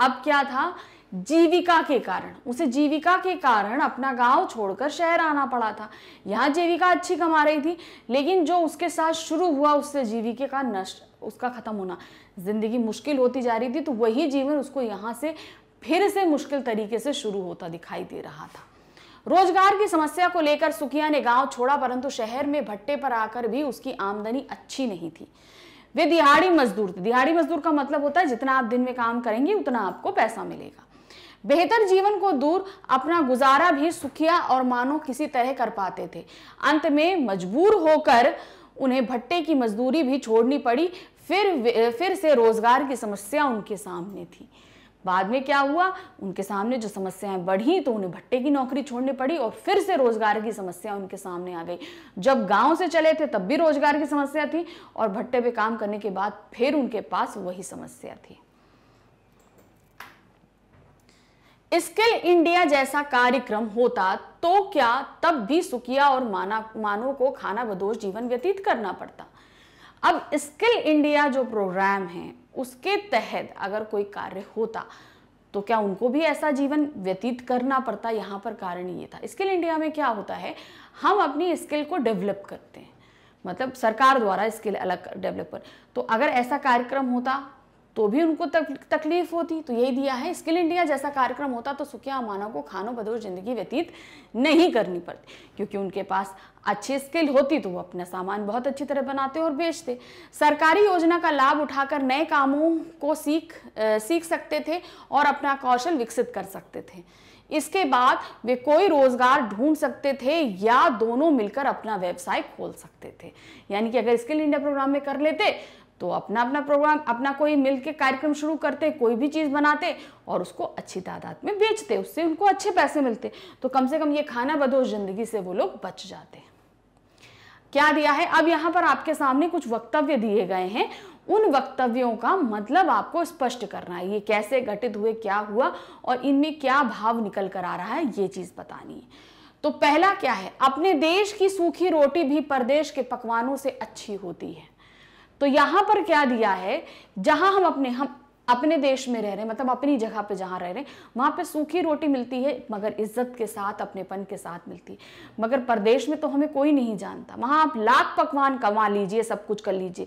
अब क्या था जीविका के कारण उसे जीविका के कारण अपना गांव छोड़कर शहर आना पड़ा था यहाँ जीविका अच्छी कमा रही थी लेकिन जो उसके साथ शुरू हुआ उससे जीविका का नष्ट उसका ख़त्म होना ज़िंदगी मुश्किल होती जा रही थी तो वही जीवन उसको यहाँ से फिर से मुश्किल तरीके से शुरू होता दिखाई दे रहा था रोजगार की समस्या को लेकर सुखिया ने गांव छोड़ा परंतु शहर में भट्टे पर आकर भी उसकी आमदनी अच्छी नहीं थी वे दिहाड़ी मजदूर थे दिहाड़ी मजदूर का मतलब होता है जितना आप दिन में काम करेंगे उतना आपको पैसा मिलेगा बेहतर जीवन को दूर अपना गुजारा भी सुखिया और मानो किसी तरह कर पाते थे अंत में मजबूर होकर उन्हें भट्टे की मजदूरी भी छोड़नी पड़ी फिर फिर से रोजगार की समस्या उनके सामने थी बाद में क्या हुआ उनके सामने जो समस्याएं बढ़ी तो उन्हें भट्टे की नौकरी छोड़नी पड़ी और फिर से रोजगार की समस्या उनके सामने आ गई जब गांव से चले थे तब भी रोजगार की समस्या थी और भट्टे पे काम करने के बाद फिर उनके पास वही समस्या थी स्किल इंडिया जैसा कार्यक्रम होता तो क्या तब भी सुकिया और माना मानव को खाना बदोश जीवन व्यतीत करना पड़ता अब स्किल इंडिया जो प्रोग्राम है उसके तहत अगर कोई कार्य होता तो क्या उनको भी ऐसा जीवन व्यतीत करना पड़ता यहाँ पर कारण ये था स्किल इंडिया में क्या होता है हम अपनी स्किल को डेवलप करते हैं मतलब सरकार द्वारा स्किल अलग डेवलप कर तो अगर ऐसा कार्यक्रम होता तो भी उनको तक, तकलीफ होती तो यही दिया है स्किल इंडिया जैसा कार्यक्रम होता तो सुखिया मानव को खानों बदोर ज़िंदगी व्यतीत नहीं करनी पड़ती क्योंकि उनके पास अच्छी स्किल होती तो वो अपना सामान बहुत अच्छी तरह बनाते और बेचते सरकारी योजना का लाभ उठाकर नए कामों को सीख आ, सीख सकते थे और अपना कौशल विकसित कर सकते थे इसके बाद वे कोई रोजगार ढूंढ सकते थे या दोनों मिलकर अपना व्यवसाय खोल सकते थे यानी कि अगर स्किल इंडिया प्रोग्राम में कर लेते तो अपना अपना प्रोग्राम अपना कोई मिल के कार्यक्रम शुरू करते कोई भी चीज़ बनाते और उसको अच्छी तादाद में बेचते उससे उनको अच्छे पैसे मिलते तो कम से कम ये खाना बदोश ज़िंदगी से वो लोग बच जाते हैं क्या दिया है अब यहाँ पर आपके सामने कुछ वक्तव्य दिए गए हैं उन वक्तव्यों का मतलब आपको स्पष्ट करना है ये कैसे घटित हुए क्या हुआ और इनमें क्या भाव निकल कर आ रहा है ये चीज़ बतानी है तो पहला क्या है अपने देश की सूखी रोटी भी प्रदेश के पकवानों से अच्छी होती है तो यहां पर क्या दिया है जहां हम अपने हम अपने देश में रह रहे हैं मतलब अपनी जगह पे जहां रह रहे हैं वहां पे सूखी रोटी मिलती है मगर इज्जत के साथ अपनेपन के साथ मिलती है मगर परदेश में तो हमें कोई नहीं जानता वहां आप लाख पकवान कमा लीजिए सब कुछ कर लीजिए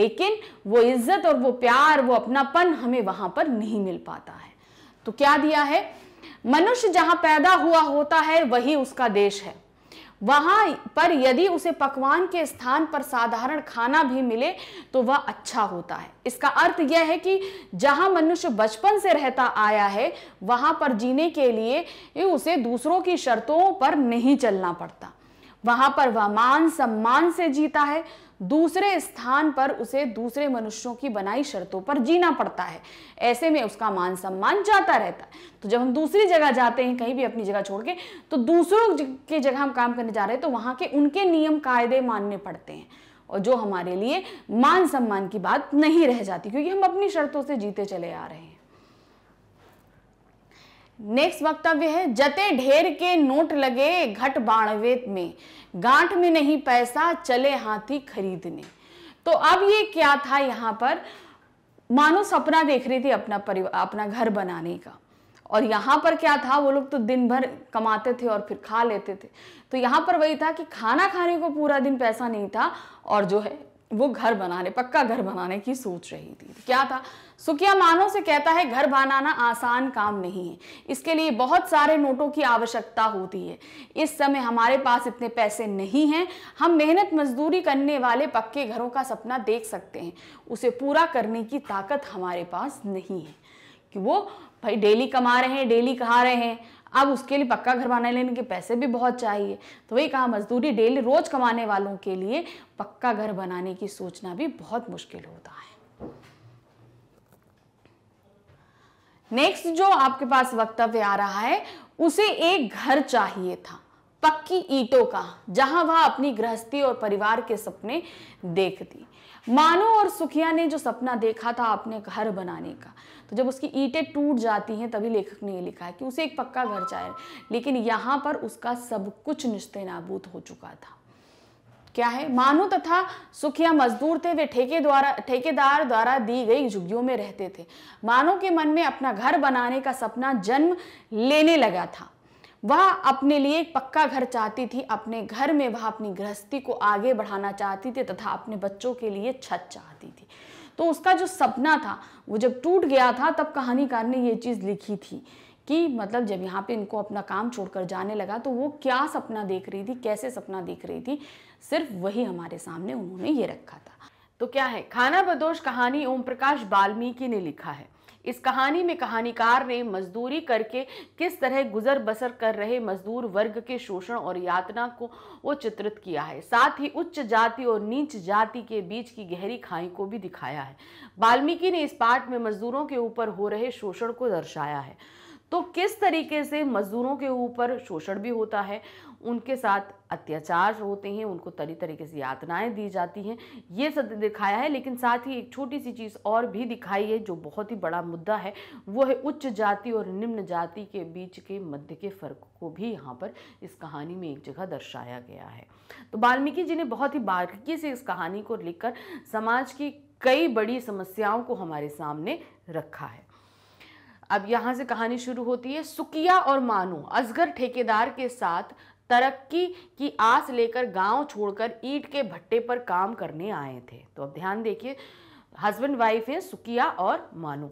लेकिन वो इज्जत और वो प्यार वो अपनापन हमें वहां पर नहीं मिल पाता है तो क्या दिया है मनुष्य जहां पैदा हुआ होता है वही उसका देश है वहां पर यदि उसे पकवान के स्थान पर साधारण खाना भी मिले तो वह अच्छा होता है इसका अर्थ यह है कि जहां मनुष्य बचपन से रहता आया है वहां पर जीने के लिए उसे दूसरों की शर्तों पर नहीं चलना पड़ता वहां पर वह मान सम्मान से जीता है दूसरे स्थान पर उसे दूसरे मनुष्यों की बनाई शर्तों पर जीना पड़ता है ऐसे में उसका मान सम्मान जाता रहता है तो जब हम दूसरी जगह जाते हैं कहीं भी अपनी जगह छोड़ के तो दूसरों की जगह हम काम करने जा रहे हैं तो वहाँ के उनके नियम कायदे मानने पड़ते हैं और जो हमारे लिए मान सम्मान की बात नहीं रह जाती क्योंकि हम अपनी शर्तों से जीते चले आ रहे हैं नेक्स्ट वक्तव्य है जते ढेर के नोट लगे घट बाणवेत में गांठ में नहीं पैसा चले हाथी खरीदने तो अब ये क्या था यहाँ पर मानो सपना देख रही थी अपना परिवार अपना घर बनाने का और यहाँ पर क्या था वो लोग तो दिन भर कमाते थे और फिर खा लेते थे तो यहाँ पर वही था कि खाना खाने को पूरा दिन पैसा नहीं था और जो है वो घर बनाने पक्का घर बनाने की सोच रही थी क्या था सुकिया मानो से कहता है घर बनाना आसान काम नहीं है इसके लिए बहुत सारे नोटों की आवश्यकता होती है इस समय हमारे पास इतने पैसे नहीं हैं हम मेहनत मजदूरी करने वाले पक्के घरों का सपना देख सकते हैं उसे पूरा करने की ताकत हमारे पास नहीं है कि वो भाई डेली कमा रहे हैं डेली खा रहे हैं अब उसके लिए पक्का घर बनाने लेने के पैसे भी बहुत चाहिए तो वही कहा मजदूरी डेली रोज कमाने वालों के लिए पक्का घर बनाने की सोचना भी बहुत मुश्किल होता है नेक्स्ट जो आपके पास वक्तव्य आ रहा है उसे एक घर चाहिए था पक्की ईटों का जहां वह अपनी गृहस्थी और परिवार के सपने देखती मानो और सुखिया ने जो सपना देखा था अपने घर बनाने का तो जब उसकी ईटें टूट जाती हैं तभी लेखक ने ये लिखा है कि उसे एक पक्का घर चाहिए लेकिन यहाँ पर उसका सब कुछ निश्ते नाबूद हो चुका था क्या है मानू तथा सुखिया मजदूर थे वे ठेके द्वारा ठेकेदार द्वारा दी गई झुग्गियों में रहते थे मानू के मन में अपना घर बनाने का सपना जन्म लेने लगा था वह अपने लिए एक पक्का घर चाहती थी अपने घर में वह अपनी गृहस्थी को आगे बढ़ाना चाहती थी तथा अपने बच्चों के लिए छत चाहती थी तो उसका जो सपना था वो जब टूट गया था तब कहानीकार ने ये चीज़ लिखी थी कि मतलब जब यहाँ पे इनको अपना काम छोड़कर जाने लगा तो वो क्या सपना देख रही थी कैसे सपना देख रही थी सिर्फ वही हमारे सामने उन्होंने ये रखा था तो क्या है खाना बदोष कहानी ओम प्रकाश बाल्मीकि ने लिखा है इस कहानी में कहानीकार ने मजदूरी करके किस तरह गुजर बसर कर रहे मजदूर वर्ग के शोषण और यातना को वो चित्रित किया है साथ ही उच्च जाति और नीच जाति के बीच की गहरी खाई को भी दिखाया है वाल्मीकि ने इस पाठ में मजदूरों के ऊपर हो रहे शोषण को दर्शाया है तो किस तरीके से मजदूरों के ऊपर शोषण भी होता है उनके साथ अत्याचार होते हैं उनको तरी तरीके से यातनाएं दी जाती हैं ये सब दिखाया है लेकिन साथ ही एक छोटी सी चीज़ और भी दिखाई है जो बहुत ही बड़ा मुद्दा है वो है उच्च जाति और निम्न जाति के बीच के मध्य के फ़र्क को भी यहाँ पर इस कहानी में एक जगह दर्शाया गया है तो वाल्मीकि जी ने बहुत ही बारीकी से इस कहानी को लिखकर समाज की कई बड़ी समस्याओं को हमारे सामने रखा है अब यहाँ से कहानी शुरू होती है सुकिया और मानो असगर ठेकेदार के साथ तरक्की की आस लेकर गांव छोड़कर ईट के भट्टे पर काम करने आए थे तो अब ध्यान देखिए हस्बैंड वाइफ हैं सुकिया और मानू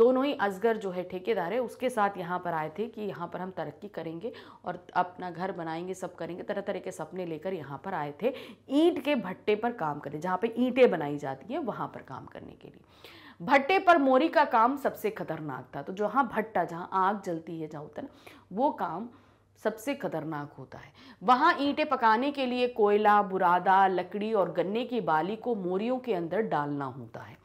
दोनों ही असगर जो है ठेकेदार है उसके साथ यहाँ पर आए थे कि यहाँ पर हम तरक्की करेंगे और अपना घर बनाएंगे सब करेंगे तरह तरह के सपने लेकर यहाँ पर आए थे ईंट के भट्टे पर काम करें जहाँ पे ईंटें बनाई जाती हैं वहाँ पर काम करने के लिए भट्टे पर मोरी का काम सबसे खतरनाक था तो जहाँ भट्टा जहाँ आग जलती है जहाँ होता ना वो काम सबसे खतरनाक होता है वहाँ ईंटें पकाने के लिए कोयला बुरादा लकड़ी और गन्ने की बाली को मोरियों के अंदर डालना होता है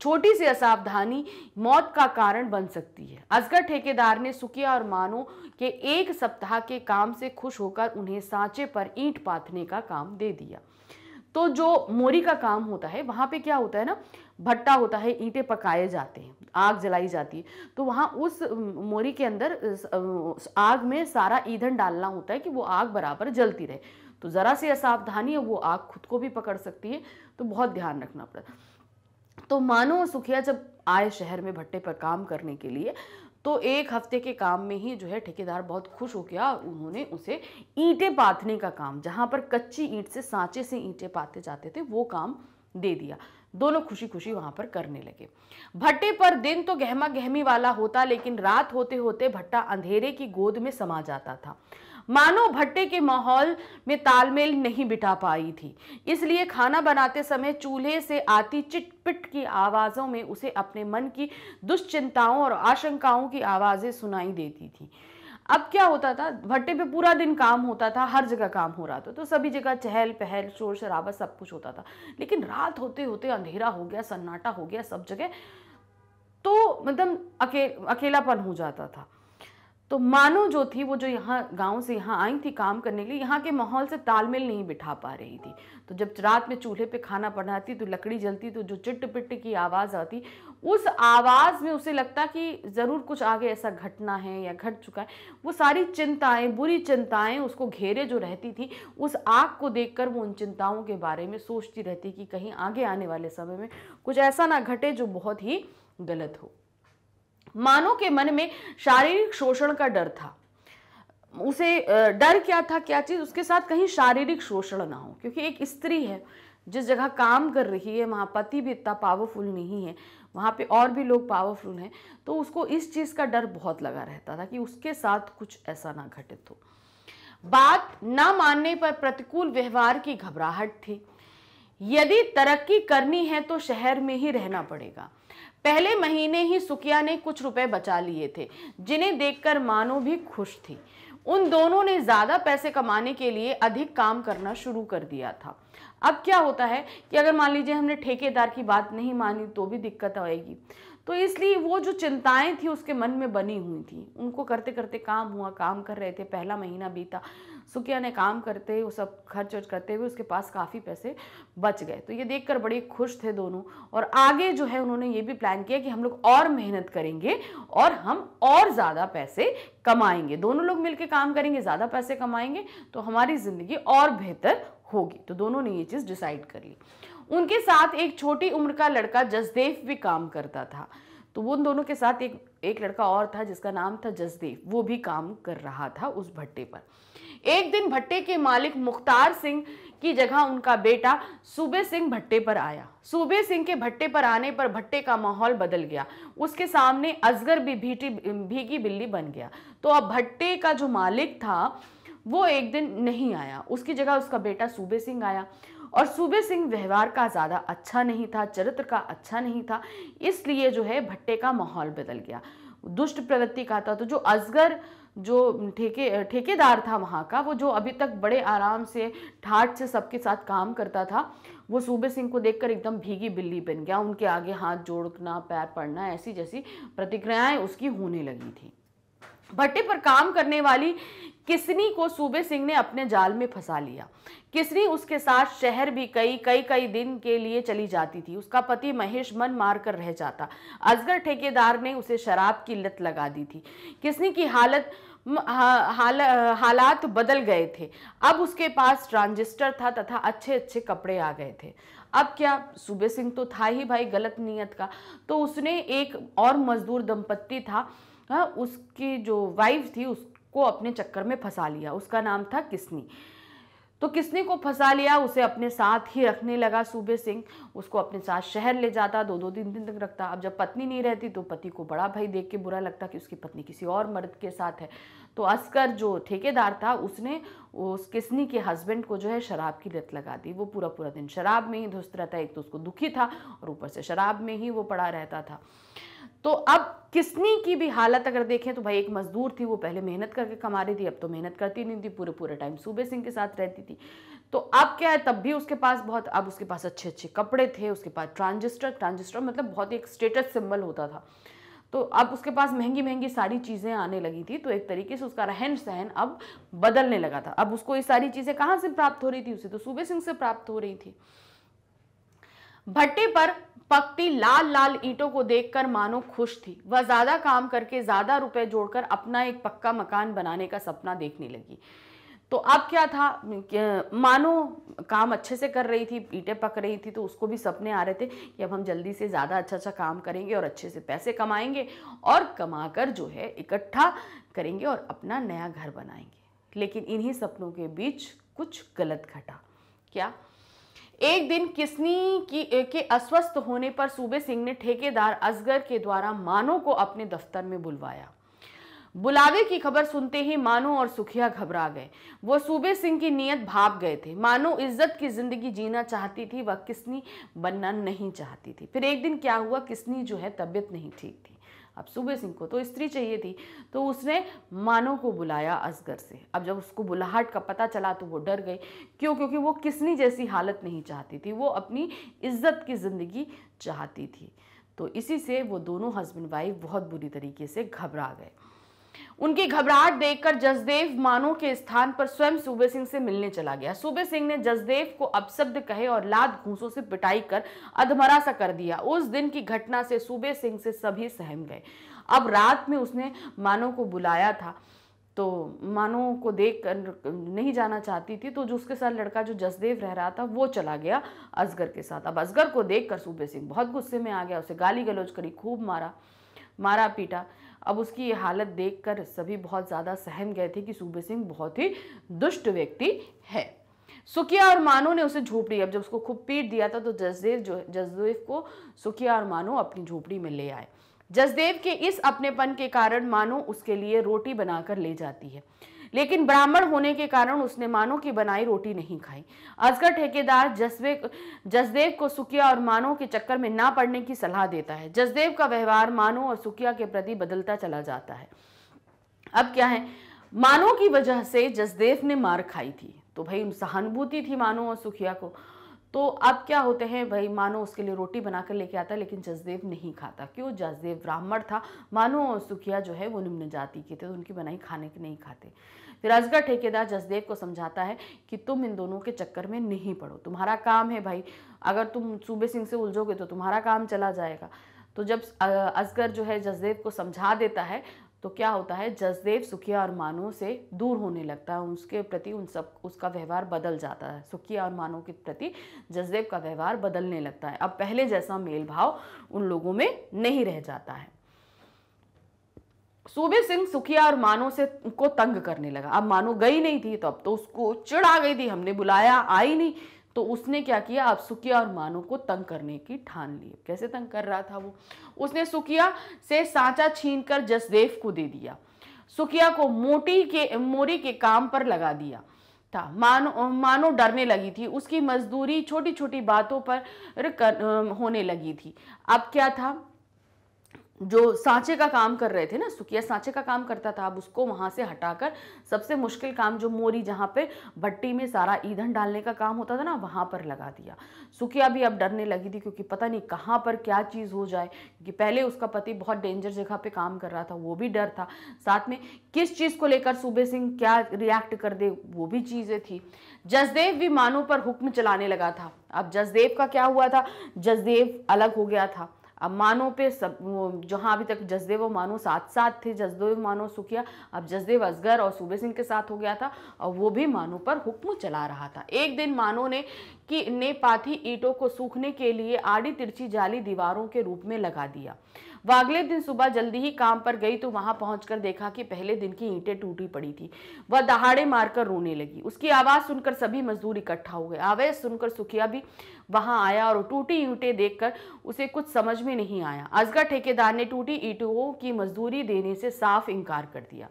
छोटी सी असावधानी मौत का कारण बन सकती है असगर ठेकेदार ने सुकिया और मानो के एक सप्ताह के काम से खुश होकर उन्हें सांचे पर ईंट पाथने का काम दे दिया तो जो मोरी का काम होता है वहाँ पे क्या होता है ना भट्टा होता है ईंटे पकाए जाते हैं आग जलाई जाती है तो वहाँ उस मोरी के अंदर आग में सारा ईंधन डालना होता है कि वो आग बराबर जलती रहे तो ज़रा सी असावधानी है वो आग खुद को भी पकड़ सकती है तो बहुत ध्यान रखना पड़ता तो मानो और सुखिया जब आए शहर में भट्टे पर काम करने के लिए तो एक हफ्ते के काम में ही जो है ठेकेदार बहुत खुश हो गया उन्होंने उसे ईंटें पाथने का काम जहाँ पर कच्ची ईंट से सांचे से ईंटें पाते जाते थे वो काम दे दिया दोनों खुशी खुशी वहां पर करने लगे भट्टे पर दिन तो गहमा गहमी वाला होता लेकिन रात होते होते भट्टा अंधेरे की गोद में समा जाता था मानो भट्टे के माहौल में तालमेल नहीं बिठा पाई थी इसलिए खाना बनाते समय चूल्हे से आती चिटपिट की आवाज़ों में उसे अपने मन की दुश्चिंताओं और आशंकाओं की आवाज़ें सुनाई देती थी अब क्या होता था भट्टे पे पूरा दिन काम होता था हर जगह काम हो रहा था तो सभी जगह चहल पहल शोर शराबा सब कुछ होता था लेकिन रात होते होते अंधेरा हो गया सन्नाटा हो गया सब जगह तो मतलब अके अकेलापन हो जाता था तो मानो जो थी वो जो यहाँ गांव से यहाँ आई थी काम करने के लिए यहाँ के माहौल से तालमेल नहीं बिठा पा रही थी तो जब रात में चूल्हे पे खाना बनाती तो लकड़ी जलती तो जो चिट्ट पिट्ट की आवाज़ आती उस आवाज़ में उसे लगता कि ज़रूर कुछ आगे ऐसा घटना है या घट चुका है वो सारी चिंताएं बुरी चिंताएं उसको घेरे जो रहती थी उस आग को देख कर वो उन चिंताओं के बारे में सोचती रहती कि कहीं आगे आने वाले समय में कुछ ऐसा ना घटे जो बहुत ही गलत हो मानव के मन में शारीरिक शोषण का डर था उसे डर क्या था क्या चीज़ उसके साथ कहीं शारीरिक शोषण ना हो क्योंकि एक स्त्री है जिस जगह काम कर रही है वहाँ पति भी इतना पावरफुल नहीं है वहाँ पे और भी लोग पावरफुल हैं तो उसको इस चीज़ का डर बहुत लगा रहता था कि उसके साथ कुछ ऐसा ना घटित हो बात ना मानने पर प्रतिकूल व्यवहार की घबराहट थी यदि तरक्की करनी है तो शहर में ही रहना पड़ेगा पहले महीने ही सुकिया ने कुछ रुपए बचा लिए थे जिन्हें देखकर मानो भी खुश थी उन दोनों ने ज़्यादा पैसे कमाने के लिए अधिक काम करना शुरू कर दिया था अब क्या होता है कि अगर मान लीजिए हमने ठेकेदार की बात नहीं मानी तो भी दिक्कत आएगी तो इसलिए वो जो चिंताएं थी उसके मन में बनी हुई थी उनको करते करते काम हुआ काम कर रहे थे पहला महीना बीता सुकिया ने काम करते वो सब खर्च वर्च करते हुए उसके पास काफ़ी पैसे बच गए तो ये देखकर बड़े खुश थे दोनों और आगे जो है उन्होंने ये भी प्लान किया कि हम लोग और मेहनत करेंगे और हम और ज़्यादा पैसे कमाएंगे दोनों लोग मिलकर काम करेंगे ज़्यादा पैसे कमाएंगे तो हमारी ज़िंदगी और बेहतर होगी तो दोनों ने ये चीज़ डिसाइड कर ली उनके साथ एक छोटी उम्र का लड़का जसदेव भी काम करता था तो उन दोनों के साथ एक एक लड़का और था जिसका नाम था जसदेव वो भी काम कर रहा था उस भट्टे पर एक दिन भट्टे के मालिक मुख्तार सिंह की जगह उनका बेटा सूबे सिंह भट्टे पर आया सूबे सिंह के भट्टे पर आने पर भट्टे का माहौल बदल गया उसके सामने अजगर भी भीटी भीगी बिल्ली बन गया तो अब भट्टे का जो मालिक था वो एक दिन नहीं आया उसकी जगह उसका बेटा सूबे सिंह आया और सूबे सिंह व्यवहार का ज़्यादा अच्छा नहीं था चरित्र का अच्छा नहीं था इसलिए जो है भट्टे का माहौल बदल गया दुष्ट प्रवृत्ति का था तो जो असगर जो ठेके ठेकेदार था वहाँ का वो जो अभी तक बड़े आराम से ठाट से सबके साथ काम करता था वो सूबे सिंह को देखकर एकदम भीगी बिल्ली बन गया उनके आगे हाथ जोड़ना पैर पड़ना ऐसी जैसी प्रतिक्रियाएं उसकी होने लगी थी भट्टे पर काम करने वाली किसनी को सूबे सिंह ने अपने जाल में फंसा लिया किसनी उसके साथ शहर भी कई कई कई दिन के लिए चली जाती थी उसका पति महेश मन मार कर रह जाता असगर ठेकेदार ने उसे शराब की लत लगा दी थी किसनी की हालत हाल हालात बदल गए थे अब उसके पास ट्रांजिस्टर था तथा अच्छे अच्छे कपड़े आ गए थे अब क्या सूबे सिंह तो था ही भाई गलत नीयत का तो उसने एक और मजदूर दंपत्ति था हाँ, उसकी जो वाइफ थी उस को अपने चक्कर में फंसा लिया उसका नाम था किसनी तो किसने को फंसा लिया उसे अपने साथ ही रखने लगा सूबे सिंह उसको अपने साथ शहर ले जाता दो दो दिन दिन तक रखता अब जब पत्नी नहीं रहती तो पति को बड़ा भाई देख के बुरा लगता कि उसकी पत्नी किसी और मर्द के साथ है तो अस्कर जो ठेकेदार था उसने उस किसनी के हस्बैंड को जो है शराब की लत लगा दी वो पूरा पूरा दिन शराब में ही धुस्त रहता एक तो उसको दुखी था और ऊपर से शराब में ही वो पड़ा रहता था तो अब किसनी की भी हालत अगर देखें तो भाई एक मजदूर थी वो पहले मेहनत करके कमा रही थी अब तो मेहनत करती नहीं थी पूरे पूरे टाइम सूबे सिंह के साथ रहती थी तो अब क्या है तब भी उसके पास बहुत अब उसके पास अच्छे अच्छे कपड़े थे उसके पास ट्रांजिस्टर ट्रांजिस्टर मतलब बहुत ही एक स्टेटस सिंबल होता था तो अब उसके पास महंगी महंगी सारी चीज़ें आने लगी थी तो एक तरीके से उसका रहन सहन अब बदलने लगा था अब उसको ये सारी चीज़ें कहाँ से प्राप्त हो रही थी उसे तो सूबे सिंह से प्राप्त हो रही थी भट्टे पर पकती लाल लाल ईंटों को देखकर मानो खुश थी वह ज्यादा काम करके ज्यादा रुपए जोड़कर अपना एक पक्का मकान बनाने का सपना देखने लगी तो अब क्या था मानो काम अच्छे से कर रही थी ईटें पक रही थी तो उसको भी सपने आ रहे थे कि अब हम जल्दी से ज़्यादा अच्छा अच्छा काम करेंगे और अच्छे से पैसे कमाएंगे और कमाकर जो है इकट्ठा करेंगे और अपना नया घर बनाएंगे लेकिन इन्हीं सपनों के बीच कुछ गलत घटा क्या एक दिन किसनी की के अस्वस्थ होने पर सूबे सिंह ने ठेकेदार असगर के द्वारा मानो को अपने दफ्तर में बुलवाया बुलावे की खबर सुनते ही मानो और सुखिया घबरा गए वो सूबे सिंह की नीयत भाप गए थे मानो इज्जत की जिंदगी जीना चाहती थी वह किसनी बनना नहीं चाहती थी फिर एक दिन क्या हुआ किसनी जो है तबीयत नहीं ठीक थी अब सूबे सिंह को तो स्त्री चाहिए थी तो उसने मानो को बुलाया असगर से अब जब उसको बुलाहट का पता चला तो वो डर गई क्यों क्योंकि वो किसनी जैसी हालत नहीं चाहती थी वो अपनी इज्जत की ज़िंदगी चाहती थी तो इसी से वो दोनों हस्बैंड वाइफ बहुत बुरी तरीके से घबरा गए उनकी घबराहट देखकर जसदेव मानो के स्थान पर स्वयं सूबे सिंह से मिलने चला गया सूबे सिंह ने जसदेव को अपशब्द कहे और लात घूसों से पिटाई कर अधमरा सा कर दिया उस दिन की घटना से सूबे सिंह से सभी सहम गए अब रात में उसने मानो को बुलाया था तो मानो को देख कर नहीं जाना चाहती थी तो जो उसके साथ लड़का जो जसदेव रह रहा था वो चला गया असगर के साथ अब असगर को देख कर सूबे सिंह बहुत गुस्से में आ गया उसे गाली गलौज करी खूब मारा मारा पीटा अब उसकी ये हालत देखकर सभी बहुत ज़्यादा सहम गए थे कि सूबे सिंह बहुत ही दुष्ट व्यक्ति है सुखिया और मानो ने उसे झोपड़ी अब जब उसको खूब पीट दिया था तो जसदेव जो जसदेव को सुखिया और मानो अपनी झोपड़ी में ले आए जसदेव के इस अपनेपन के कारण मानो उसके लिए रोटी बनाकर ले जाती है लेकिन ब्राह्मण होने के कारण उसने मानो की बनाई रोटी नहीं खाई असगर ठेकेदार जसवे जसदेव को सुकिया और मानो के चक्कर में ना पड़ने की सलाह देता है जसदेव का व्यवहार मानो और सुकिया के प्रति बदलता चला जाता है अब क्या है मानो की वजह से जसदेव ने मार खाई थी तो भाई सहानुभूति थी मानो और सुखिया को तो अब क्या होते हैं भाई मानो उसके लिए रोटी बनाकर लेके आता है लेकिन जसदेव नहीं खाता क्यों जसदेव ब्राह्मण था मानो और सुखिया जो है वो निम्न जाति के थे तो उनकी बनाई खाने के नहीं खाते फिर अजगर ठेकेदार जसदेव को समझाता है कि तुम इन दोनों के चक्कर में नहीं पड़ो तुम्हारा काम है भाई अगर तुम सूबे सिंह से उलझोगे तो तुम्हारा काम चला जाएगा तो जब असगर जो है जसदेव को समझा देता है तो क्या होता है जसदेव सुखिया और मानो से दूर होने लगता है उसके प्रति उन सब उसका व्यवहार बदल जाता है सुखिया और मानो के प्रति जसदेव का व्यवहार बदलने लगता है अब पहले जैसा मेल भाव उन लोगों में नहीं रह जाता है सूबे सिंह सुखिया और मानो से उनको तंग करने लगा अब मानो गई नहीं थी तो अब तो उसको चिड़ आ गई थी हमने बुलाया आई नहीं तो उसने क्या किया अब सुखिया और मानो को तंग करने की ठान ली कैसे तंग कर रहा था वो उसने सुखिया से सांचा छीनकर जसदेव को दे दिया सुखिया को मोटी के मोरी के काम पर लगा दिया था मानो मानो डरने लगी थी उसकी मजदूरी छोटी छोटी बातों पर कर, होने लगी थी अब क्या था जो सांचे का काम कर रहे थे ना सुकिया सांचे का काम करता था अब उसको वहाँ से हटाकर सबसे मुश्किल काम जो मोरी जहाँ पे भट्टी में सारा ईंधन डालने का काम होता था ना वहाँ पर लगा दिया सुकिया भी अब डरने लगी थी क्योंकि पता नहीं कहाँ पर क्या चीज़ हो जाए क्योंकि पहले उसका पति बहुत डेंजर जगह पर काम कर रहा था वो भी डर था साथ में किस चीज़ को लेकर सूबे सिंह क्या रिएक्ट कर दे वो भी चीज़ें थी जसदेव भी मानों पर हुक्म चलाने लगा था अब जसदेव का क्या हुआ था जसदेव अलग हो गया था अब मानो पे सब जहाँ अभी तक जसदेव और मानो साथ साथ थे जसदेव मानो सुखिया अब जसदेव असगर और सूबे सिंह के साथ हो गया था और वो भी मानो पर हुक्म चला रहा था एक दिन मानो ने कि ने पाथी ईंटों को सूखने के लिए आड़ी तिरछी जाली दीवारों के रूप में लगा दिया वह अगले दिन सुबह जल्दी ही काम पर गई तो वहां पहुंचकर देखा कि पहले दिन की ईंटें टूटी पड़ी थी वह दहाड़े मारकर रोने लगी उसकी आवाज सुनकर सभी मजदूर इकट्ठा हो गए आवाज सुनकर सुखिया भी वहां आया और टूटी ईंटें देखकर उसे कुछ समझ में नहीं आया असगर ठेकेदार ने टूटी ईंटों की मजदूरी देने से साफ इनकार कर दिया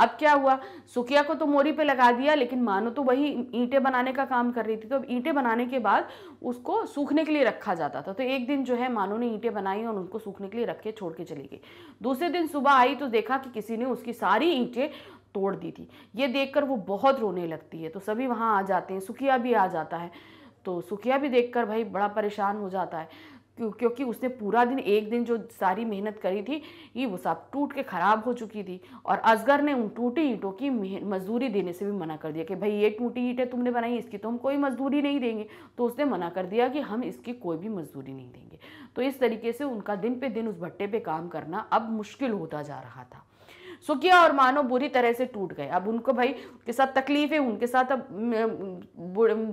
अब क्या हुआ सुखिया को तो मोरी पे लगा दिया लेकिन मानो तो वही ईंटें बनाने का काम कर रही थी तो ईंटें बनाने के बाद उसको सूखने के लिए रखा जाता था तो एक दिन जो है मानो ने ईंटें बनाई और उनको सूखने के लिए रख के छोड़ के चली गई दूसरे दिन सुबह आई तो देखा कि किसी ने उसकी सारी ईंटें तोड़ दी थी ये देखकर वो बहुत रोने लगती है तो सभी वहाँ आ जाते हैं सुखिया भी आ जाता है तो सुखिया भी देखकर भाई बड़ा परेशान हो जाता है क्यों क्योंकि उसने पूरा दिन एक दिन जो सारी मेहनत करी थी ये वो सब टूट के ख़राब हो चुकी थी और असगर ने उन टूटी ईंटों की मजदूरी देने से भी मना कर दिया कि भाई ये टूटी ईंटें तुमने बनाई इसकी तो हम कोई मजदूरी नहीं देंगे तो उसने मना कर दिया कि हम इसकी कोई भी मजदूरी नहीं देंगे तो इस तरीके से उनका दिन पे दिन उस भट्टे पर काम करना अब मुश्किल होता जा रहा था सुखिया और मानो बुरी तरह से टूट गए अब उनको भाई के साथ तकलीफ़ें उनके साथ अब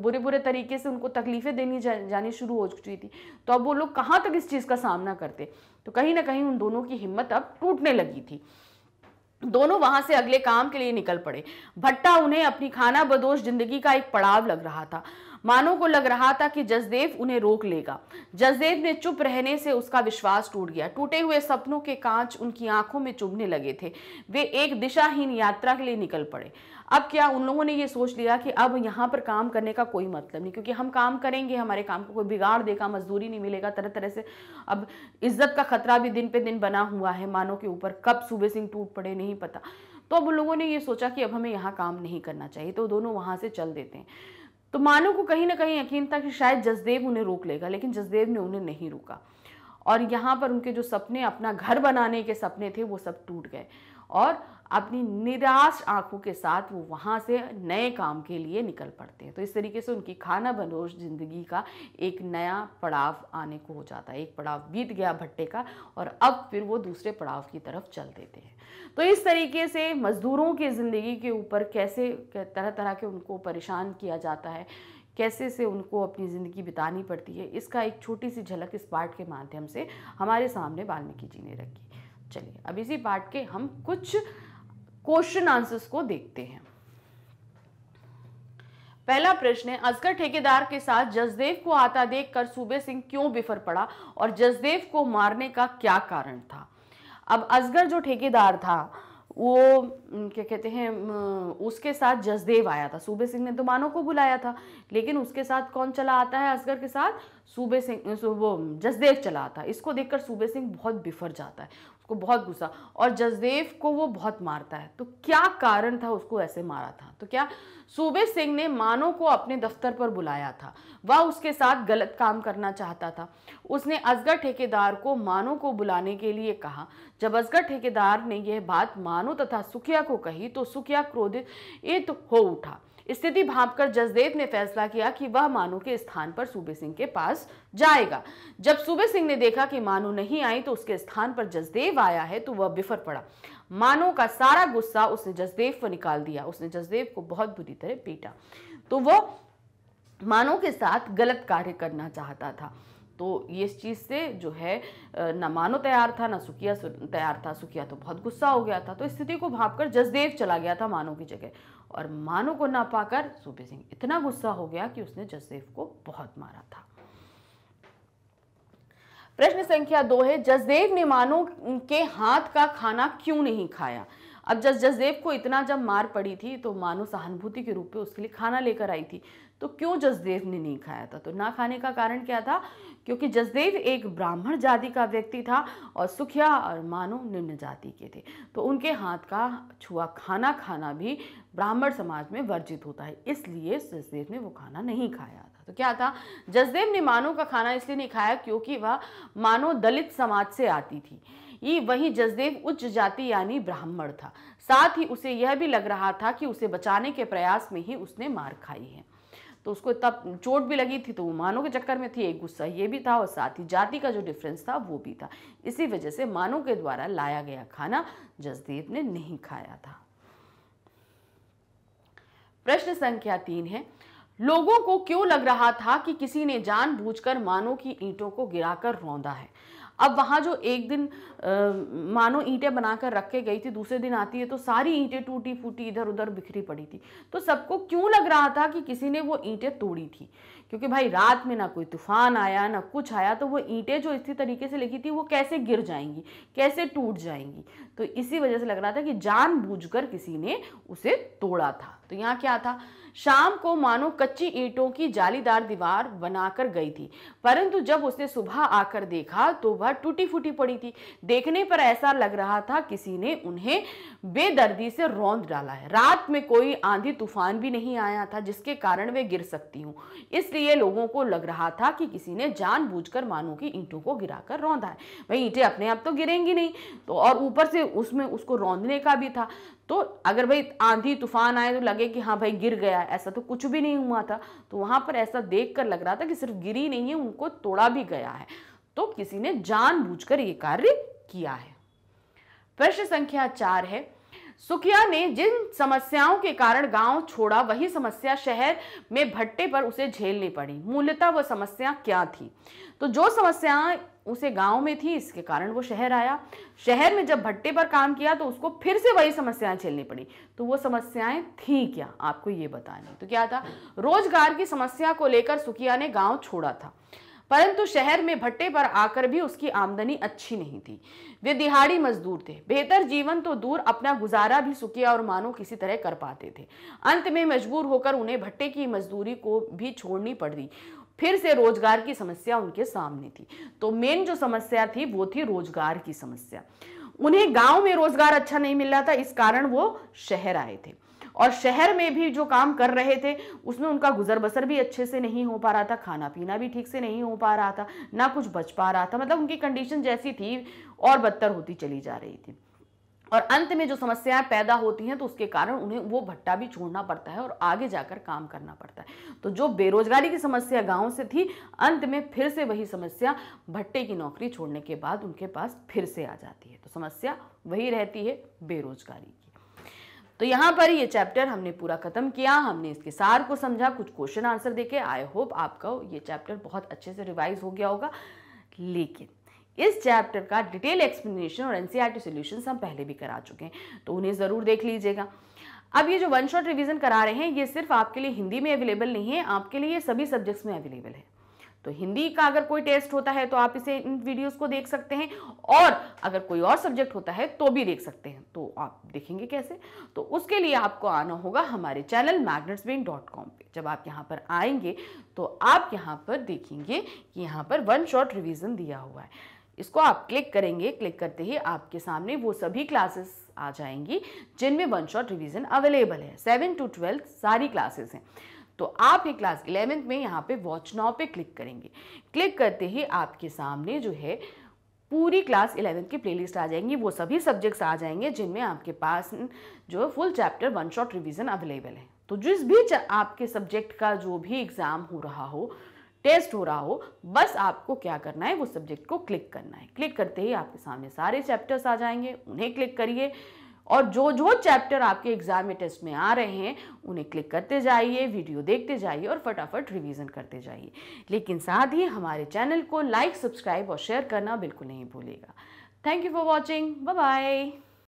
बुरे बुरे तरीके से उनको तकलीफ़ें देनी जा, जानी शुरू हो चुकी थी तो अब वो लोग कहाँ तक इस चीज़ का सामना करते तो कहीं ना कहीं उन दोनों की हिम्मत अब टूटने लगी थी दोनों वहां से अगले काम के लिए निकल पड़े भट्टा उन्हें अपनी खाना बदोश जिंदगी का एक पड़ाव लग रहा था मानो को लग रहा था कि जसदेव उन्हें रोक लेगा जसदेव ने चुप रहने से उसका विश्वास टूट गया टूटे हुए सपनों के कांच उनकी आंखों में चुभने लगे थे वे एक दिशाहीन यात्रा के लिए निकल पड़े अब क्या उन लोगों ने ये सोच लिया कि अब यहाँ पर काम करने का कोई मतलब नहीं क्योंकि हम काम करेंगे हमारे काम को कोई बिगाड़ देगा मजदूरी नहीं मिलेगा तरह तरह से अब इज्जत का खतरा भी दिन पे दिन बना हुआ है मानों के ऊपर कब सूबे सिंह टूट पड़े नहीं पता तो अब उन लोगों ने ये सोचा कि अब हमें यहाँ काम नहीं करना चाहिए तो दोनों वहाँ से चल देते हैं तो मानो को कहीं ना कहीं यकीन था कि शायद जसदेव उन्हें रोक लेगा लेकिन जसदेव ने उन्हें नहीं रोका और यहाँ पर उनके जो सपने अपना घर बनाने के सपने थे वो सब टूट गए और अपनी निराश आंखों के साथ वो वहाँ से नए काम के लिए निकल पड़ते हैं तो इस तरीके से उनकी खाना बनोश ज़िंदगी का एक नया पड़ाव आने को हो जाता है एक पड़ाव बीत गया भट्टे का और अब फिर वो दूसरे पड़ाव की तरफ चल देते हैं तो इस तरीके से मज़दूरों की ज़िंदगी के ऊपर कैसे तरह तरह के उनको परेशान किया जाता है कैसे से उनको अपनी ज़िंदगी बितानी पड़ती है इसका एक छोटी सी झलक इस पार्ट के माध्यम से हमारे सामने वाल्मीकि जी ने रखी चलिए अब इसी पार्ट के हम कुछ क्वेश्चन आंसर्स को देखते हैं पहला प्रश्न है असगर ठेकेदार के साथ जसदेव को आता देखकर सूबे सिंह क्यों बिफर पड़ा और जसदेव को मारने का क्या कारण था अब असगर जो ठेकेदार था वो क्या कहते हैं उसके साथ जसदेव आया था सूबे सिंह ने तो मानो को बुलाया था लेकिन उसके साथ कौन चला आता है असगर के साथ सूबे सिंह वो जसदेव चला आता है इसको देखकर सूबे सिंह बहुत बिफर जाता है उसको बहुत गुस्सा और जसदेव को वो बहुत मारता है तो क्या कारण था उसको ऐसे मारा था तो क्या सूबे सिंह ने मानो को अपने दफ्तर पर बुलाया था वह उसके साथ गलत काम करना चाहता था उसने असगर ठेकेदार को मानो को बुलाने के लिए कहा जब असगर ठेकेदार ने यह बात मानो तथा सुखी सुकिया को कही तो सुकिया क्रोधित हो उठा स्थिति भांपकर जसदेव ने फैसला किया कि वह मानो के स्थान पर सूबे सिंह के पास जाएगा जब सूबे सिंह ने देखा कि मानो नहीं आई तो उसके स्थान पर जसदेव आया है तो वह बिफर पड़ा मानो का सारा गुस्सा उसने जसदेव पर निकाल दिया उसने जसदेव को बहुत बुरी तरह पीटा तो वह मानो के साथ गलत कार्य करना चाहता था तो ये इस चीज़ से जो है न मानो तैयार था ना सुखिया तैयार था सुखिया तो बहुत गुस्सा हो गया था तो स्थिति को भाप कर जसदेव चला गया था मानो की जगह और मानो को ना पाकर सूबे सिंह इतना गुस्सा हो गया कि उसने जसदेव को बहुत मारा था प्रश्न संख्या दो है जसदेव ने मानो के हाथ का खाना क्यों नहीं खाया अब जस जसदेव को इतना जब मार पड़ी थी तो मानो सहानुभूति के रूप में उसके लिए खाना लेकर आई थी तो क्यों जसदेव ने नहीं खाया था तो ना खाने का कारण क्या था क्योंकि जसदेव एक ब्राह्मण जाति का व्यक्ति था और सुखिया और मानो निम्न जाति के थे तो उनके हाथ का छुआ खाना खाना भी ब्राह्मण समाज में वर्जित होता है इसलिए जसदेव ने वो खाना नहीं खाया था तो क्या था जसदेव ने मानो का खाना इसलिए नहीं खाया क्योंकि वह मानो दलित समाज से आती थी ये वही जसदेव उच्च जाति यानी ब्राह्मण था साथ ही उसे यह भी लग रहा था कि उसे बचाने के प्रयास में ही उसने मार खाई है तो उसको तब चोट भी लगी थी तो वो मानव के चक्कर में थी एक गुस्सा ये भी था और साथ ही जाति का जो डिफरेंस था वो भी था इसी वजह से मानव के द्वारा लाया गया खाना जसदेव ने नहीं खाया था प्रश्न संख्या तीन है लोगों को क्यों लग रहा था कि किसी ने जानबूझकर मानव की ईंटों को गिराकर रौंदा है अब वहाँ जो एक दिन आ, मानो ईंटें बनाकर रख के गई थी दूसरे दिन आती है तो सारी ईंटें टूटी फूटी इधर उधर बिखरी पड़ी थी तो सबको क्यों लग रहा था कि किसी ने वो ईंटें तोड़ी थी क्योंकि भाई रात में ना कोई तूफान आया ना कुछ आया तो वो ईंटें जो इसी तरीके से लिखी थी वो कैसे गिर जाएंगी कैसे टूट जाएंगी तो इसी वजह से लग रहा था कि जानबूझकर किसी ने उसे तोड़ा था तो यहाँ क्या था शाम को मानो कच्ची ईंटों की जालीदार दीवार बनाकर गई थी परंतु जब उसने सुबह आकर देखा तो वह टूटी फूटी पड़ी थी देखने पर ऐसा लग रहा था किसी ने उन्हें बेदर्दी से रौंद डाला है रात में कोई आंधी तूफान भी नहीं आया था जिसके कारण वे गिर सकती हूँ इसलिए लोगों को लग रहा था कि किसी ने जान मानो की ईंटों को कर रौंदा है भाई ईंटें अपने आप तो गिरेंगी नहीं तो और ऊपर से उसमें उसको रौंदने का भी था तो अगर भाई आंधी तूफान आए तो लगे कि हाँ भाई गिर गया ऐसा तो कुछ भी नहीं हुआ था तो वहाँ पर ऐसा देख कर लग रहा था कि सिर्फ गिरी नहीं है उनको तोड़ा भी गया है तो किसी ने जानबूझकर ये कार्य किया है प्रश्न संख्या चार है सुखिया ने जिन समस्याओं के कारण गांव छोड़ा वही समस्या शहर में भट्टे पर उसे झेलनी पड़ी मूलतः वह समस्या क्या थी तो जो समस्याएं उसे गांव में थी इसके कारण वो शहर आया शहर में जब भट्टे पर काम किया तो उसको फिर से वही समस्याएं झेलनी पड़ी तो वो समस्याएं थी क्या आपको ये बतानी तो क्या था रोजगार की समस्या को लेकर सुखिया ने गांव छोड़ा था परंतु शहर में भट्टे पर आकर भी उसकी आमदनी अच्छी नहीं थी वे दिहाड़ी मजदूर थे बेहतर जीवन तो दूर अपना गुजारा भी सुखिया और मानो किसी तरह कर पाते थे अंत में मजबूर होकर उन्हें भट्टे की मजदूरी को भी छोड़नी पड़ी फिर से रोजगार की समस्या उनके सामने थी तो मेन जो समस्या थी वो थी रोजगार की समस्या उन्हें गांव में रोजगार अच्छा नहीं मिल रहा था इस कारण वो शहर आए थे और शहर में भी जो काम कर रहे थे उसमें उनका गुजर बसर भी अच्छे से नहीं हो पा रहा था खाना पीना भी ठीक से नहीं हो पा रहा था ना कुछ बच पा रहा था मतलब उनकी कंडीशन जैसी थी और बदतर होती चली जा रही थी और अंत में जो समस्याएं पैदा होती हैं तो उसके कारण उन्हें वो भट्टा भी छोड़ना पड़ता है और आगे जाकर काम करना पड़ता है तो जो बेरोजगारी की समस्या गाँव से थी अंत में फिर से वही समस्या भट्टे की नौकरी छोड़ने के बाद उनके पास फिर से आ जाती है तो समस्या वही रहती है बेरोजगारी की तो यहाँ पर ये चैप्टर हमने पूरा ख़त्म किया हमने इसके सार को समझा कुछ क्वेश्चन आंसर देखे आई होप आपका ये चैप्टर बहुत अच्छे से रिवाइज हो गया होगा लेकिन इस चैप्टर का डिटेल एक्सप्लेनेशन और एनसीईआरटी सॉल्यूशंस हम पहले भी करा चुके हैं तो उन्हें ज़रूर देख लीजिएगा अब ये जो वन शॉट रिवीजन करा रहे हैं ये सिर्फ आपके लिए हिंदी में अवेलेबल नहीं है आपके लिए ये सभी सब्जेक्ट्स में अवेलेबल है तो हिंदी का अगर कोई टेस्ट होता है तो आप इसे इन वीडियोस को देख सकते हैं और अगर कोई और सब्जेक्ट होता है तो भी देख सकते हैं तो आप देखेंगे कैसे तो उसके लिए आपको आना होगा हमारे चैनल मैग्नेट्सबेन डॉट कॉम पर जब आप यहाँ पर आएंगे तो आप यहाँ पर देखेंगे कि यहाँ पर वन शॉट रिविज़न दिया हुआ है इसको आप क्लिक करेंगे क्लिक करते ही आपके सामने वो सभी क्लासेस आ जाएंगी जिनमें वन शॉट रिविज़न अवेलेबल है सेवन टू ट्वेल्थ सारी क्लासेस हैं तो आप ये क्लास इलेवेंथ में यहाँ पे वॉच नाव पे क्लिक करेंगे क्लिक करते ही आपके सामने जो है पूरी क्लास इलेवेंथ की प्लेलिस्ट आ जाएंगी वो सभी सब्जेक्ट्स आ जाएंगे जिनमें आपके पास जो full chapter one shot revision available है तो जिस भी आपके सब्जेक्ट का जो भी एग्ज़ाम हो रहा हो टेस्ट हो रहा हो बस आपको क्या करना है वो सब्जेक्ट को क्लिक करना है क्लिक करते ही आपके सामने सारे चैप्टर्स आ जाएंगे उन्हें क्लिक करिए और जो जो चैप्टर आपके एग्जाम में टेस्ट में आ रहे हैं उन्हें क्लिक करते जाइए वीडियो देखते जाइए और फटाफट रिवीजन करते जाइए लेकिन साथ ही हमारे चैनल को लाइक सब्सक्राइब और शेयर करना बिल्कुल नहीं भूलेगा thank you for watching bye